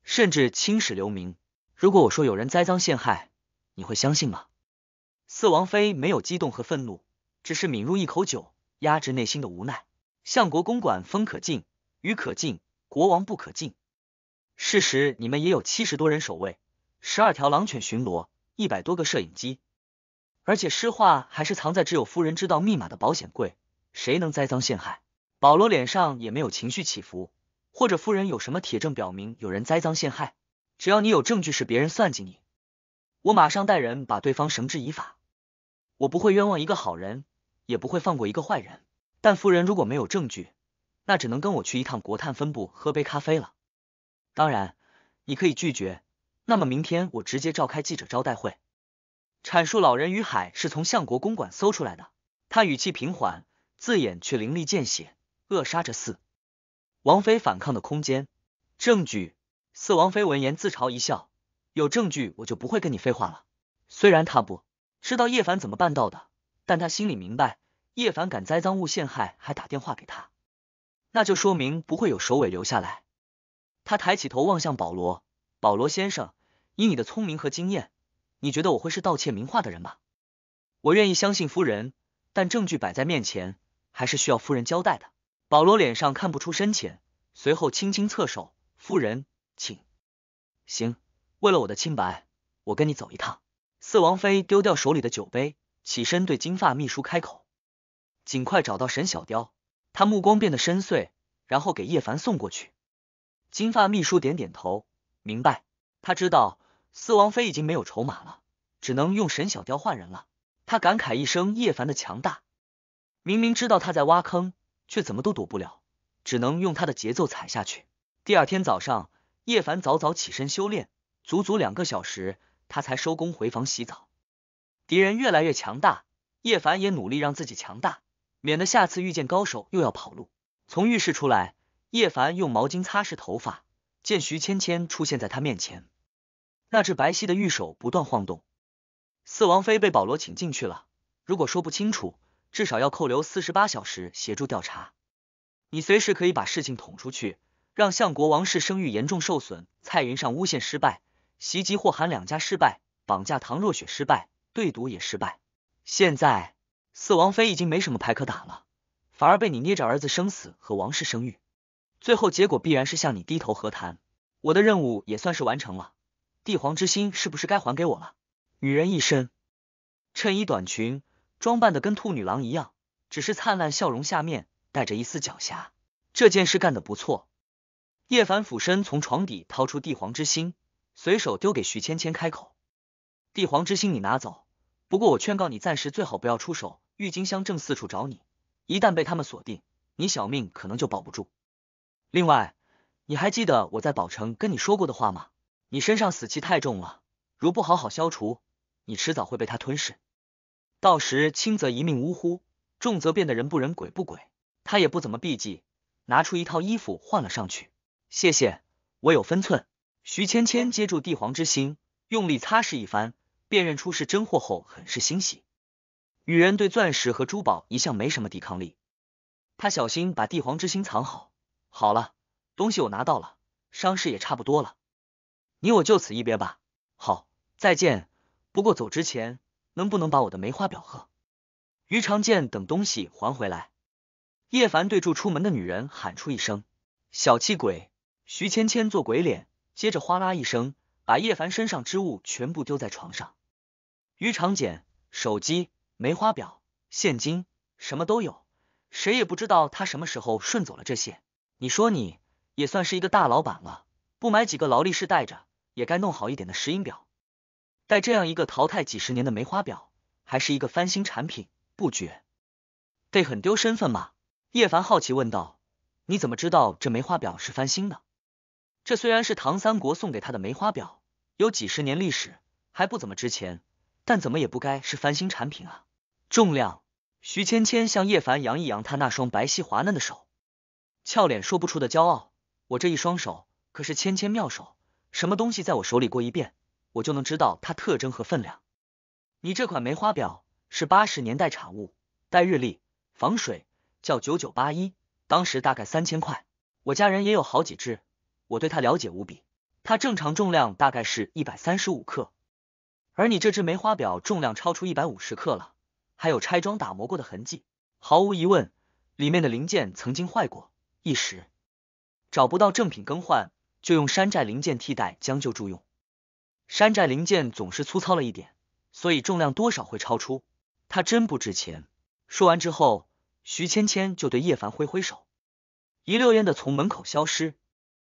甚至青史留名。如果我说有人栽赃陷害，你会相信吗？四王妃没有激动和愤怒，只是抿入一口酒，压制内心的无奈。相国公馆风可进，雨可进，国王不可进。事实，你们也有七十多人守卫，十二条狼犬巡逻，一百多个摄影机，而且诗画还是藏在只有夫人知道密码的保险柜，谁能栽赃陷害？保罗脸上也没有情绪起伏。或者夫人有什么铁证表明有人栽赃陷害？只要你有证据是别人算计你，我马上带人把对方绳之以法。我不会冤枉一个好人，也不会放过一个坏人。但夫人如果没有证据，那只能跟我去一趟国探分部喝杯咖啡了。当然，你可以拒绝。那么明天我直接召开记者招待会，阐述《老人与海》是从相国公馆搜出来的。他语气平缓，字眼却凌厉见血，扼杀着四。王妃反抗的空间，证据。四王妃闻言自嘲一笑，有证据我就不会跟你废话了。虽然他不知道叶凡怎么办到的，但他心里明白，叶凡敢栽赃诬陷害，还打电话给他，那就说明不会有首尾留下来。他抬起头望向保罗，保罗先生，以你的聪明和经验，你觉得我会是盗窃名画的人吗？我愿意相信夫人，但证据摆在面前，还是需要夫人交代的。保罗脸上看不出深浅，随后轻轻侧手，夫人，请行。为了我的清白，我跟你走一趟。四王妃丢掉手里的酒杯，起身对金发秘书开口：“尽快找到沈小雕。”他目光变得深邃，然后给叶凡送过去。金发秘书点点头，明白。他知道四王妃已经没有筹码了，只能用沈小雕换人了。他感慨一声：“叶凡的强大，明明知道他在挖坑。”却怎么都躲不了，只能用他的节奏踩下去。第二天早上，叶凡早早起身修炼，足足两个小时，他才收工回房洗澡。敌人越来越强大，叶凡也努力让自己强大，免得下次遇见高手又要跑路。从浴室出来，叶凡用毛巾擦拭头发，见徐芊芊出现在他面前，那只白皙的玉手不断晃动。四王妃被保罗请进去了，如果说不清楚。至少要扣留四十八小时协助调查。你随时可以把事情捅出去，让相国王室声誉严重受损。蔡云上诬陷失败，袭击霍寒两家失败，绑架唐若雪失败，对赌也失败。现在四王妃已经没什么牌可打了，反而被你捏着儿子生死和王室声誉，最后结果必然是向你低头和谈。我的任务也算是完成了，帝皇之心是不是该还给我了？女人一身，衬衣短裙。装扮的跟兔女郎一样，只是灿烂笑容下面带着一丝狡黠。这件事干的不错。叶凡俯身从床底掏出帝皇之心，随手丢给徐芊芊，开口：“帝皇之心你拿走，不过我劝告你暂时最好不要出手。郁金香正四处找你，一旦被他们锁定，你小命可能就保不住。另外，你还记得我在宝城跟你说过的话吗？你身上死气太重了，如不好好消除，你迟早会被他吞噬。”到时轻则一命呜呼，重则变得人不人鬼不鬼。他也不怎么避忌，拿出一套衣服换了上去。谢谢，我有分寸。徐芊芊接住帝皇之心，用力擦拭一番，辨认出是真货后，很是欣喜。女人对钻石和珠宝一向没什么抵抗力，她小心把帝皇之心藏好。好了，东西我拿到了，伤势也差不多了，你我就此一别吧。好，再见。不过走之前。能不能把我的梅花表和于长剑等东西还回来？叶凡对住出门的女人喊出一声：“小气鬼！”徐芊芊做鬼脸，接着哗啦一声，把叶凡身上之物全部丢在床上。于长剑、手机、梅花表、现金，什么都有，谁也不知道他什么时候顺走了这些。你说你也算是一个大老板了，不买几个劳力士带着，也该弄好一点的石英表。戴这样一个淘汰几十年的梅花表，还是一个翻新产品，不绝得很丢身份吗？叶凡好奇问道：“你怎么知道这梅花表是翻新的？这虽然是唐三国送给他的梅花表，有几十年历史，还不怎么值钱，但怎么也不该是翻新产品啊！”重量，徐芊芊向叶凡扬一扬她那双白皙滑嫩的手，俏脸说不出的骄傲：“我这一双手可是芊芊妙手，什么东西在我手里过一遍。”我就能知道它特征和分量。你这款梅花表是八十年代产物，带日历、防水，叫九九八一，当时大概三千块。我家人也有好几只，我对它了解无比。它正常重量大概是一百三十五克，而你这只梅花表重量超出一百五十克了，还有拆装打磨过的痕迹。毫无疑问，里面的零件曾经坏过，一时找不到正品更换，就用山寨零件替代，将就住用。山寨零件总是粗糙了一点，所以重量多少会超出。它真不值钱。说完之后，徐芊芊就对叶凡挥挥手，一溜烟的从门口消失。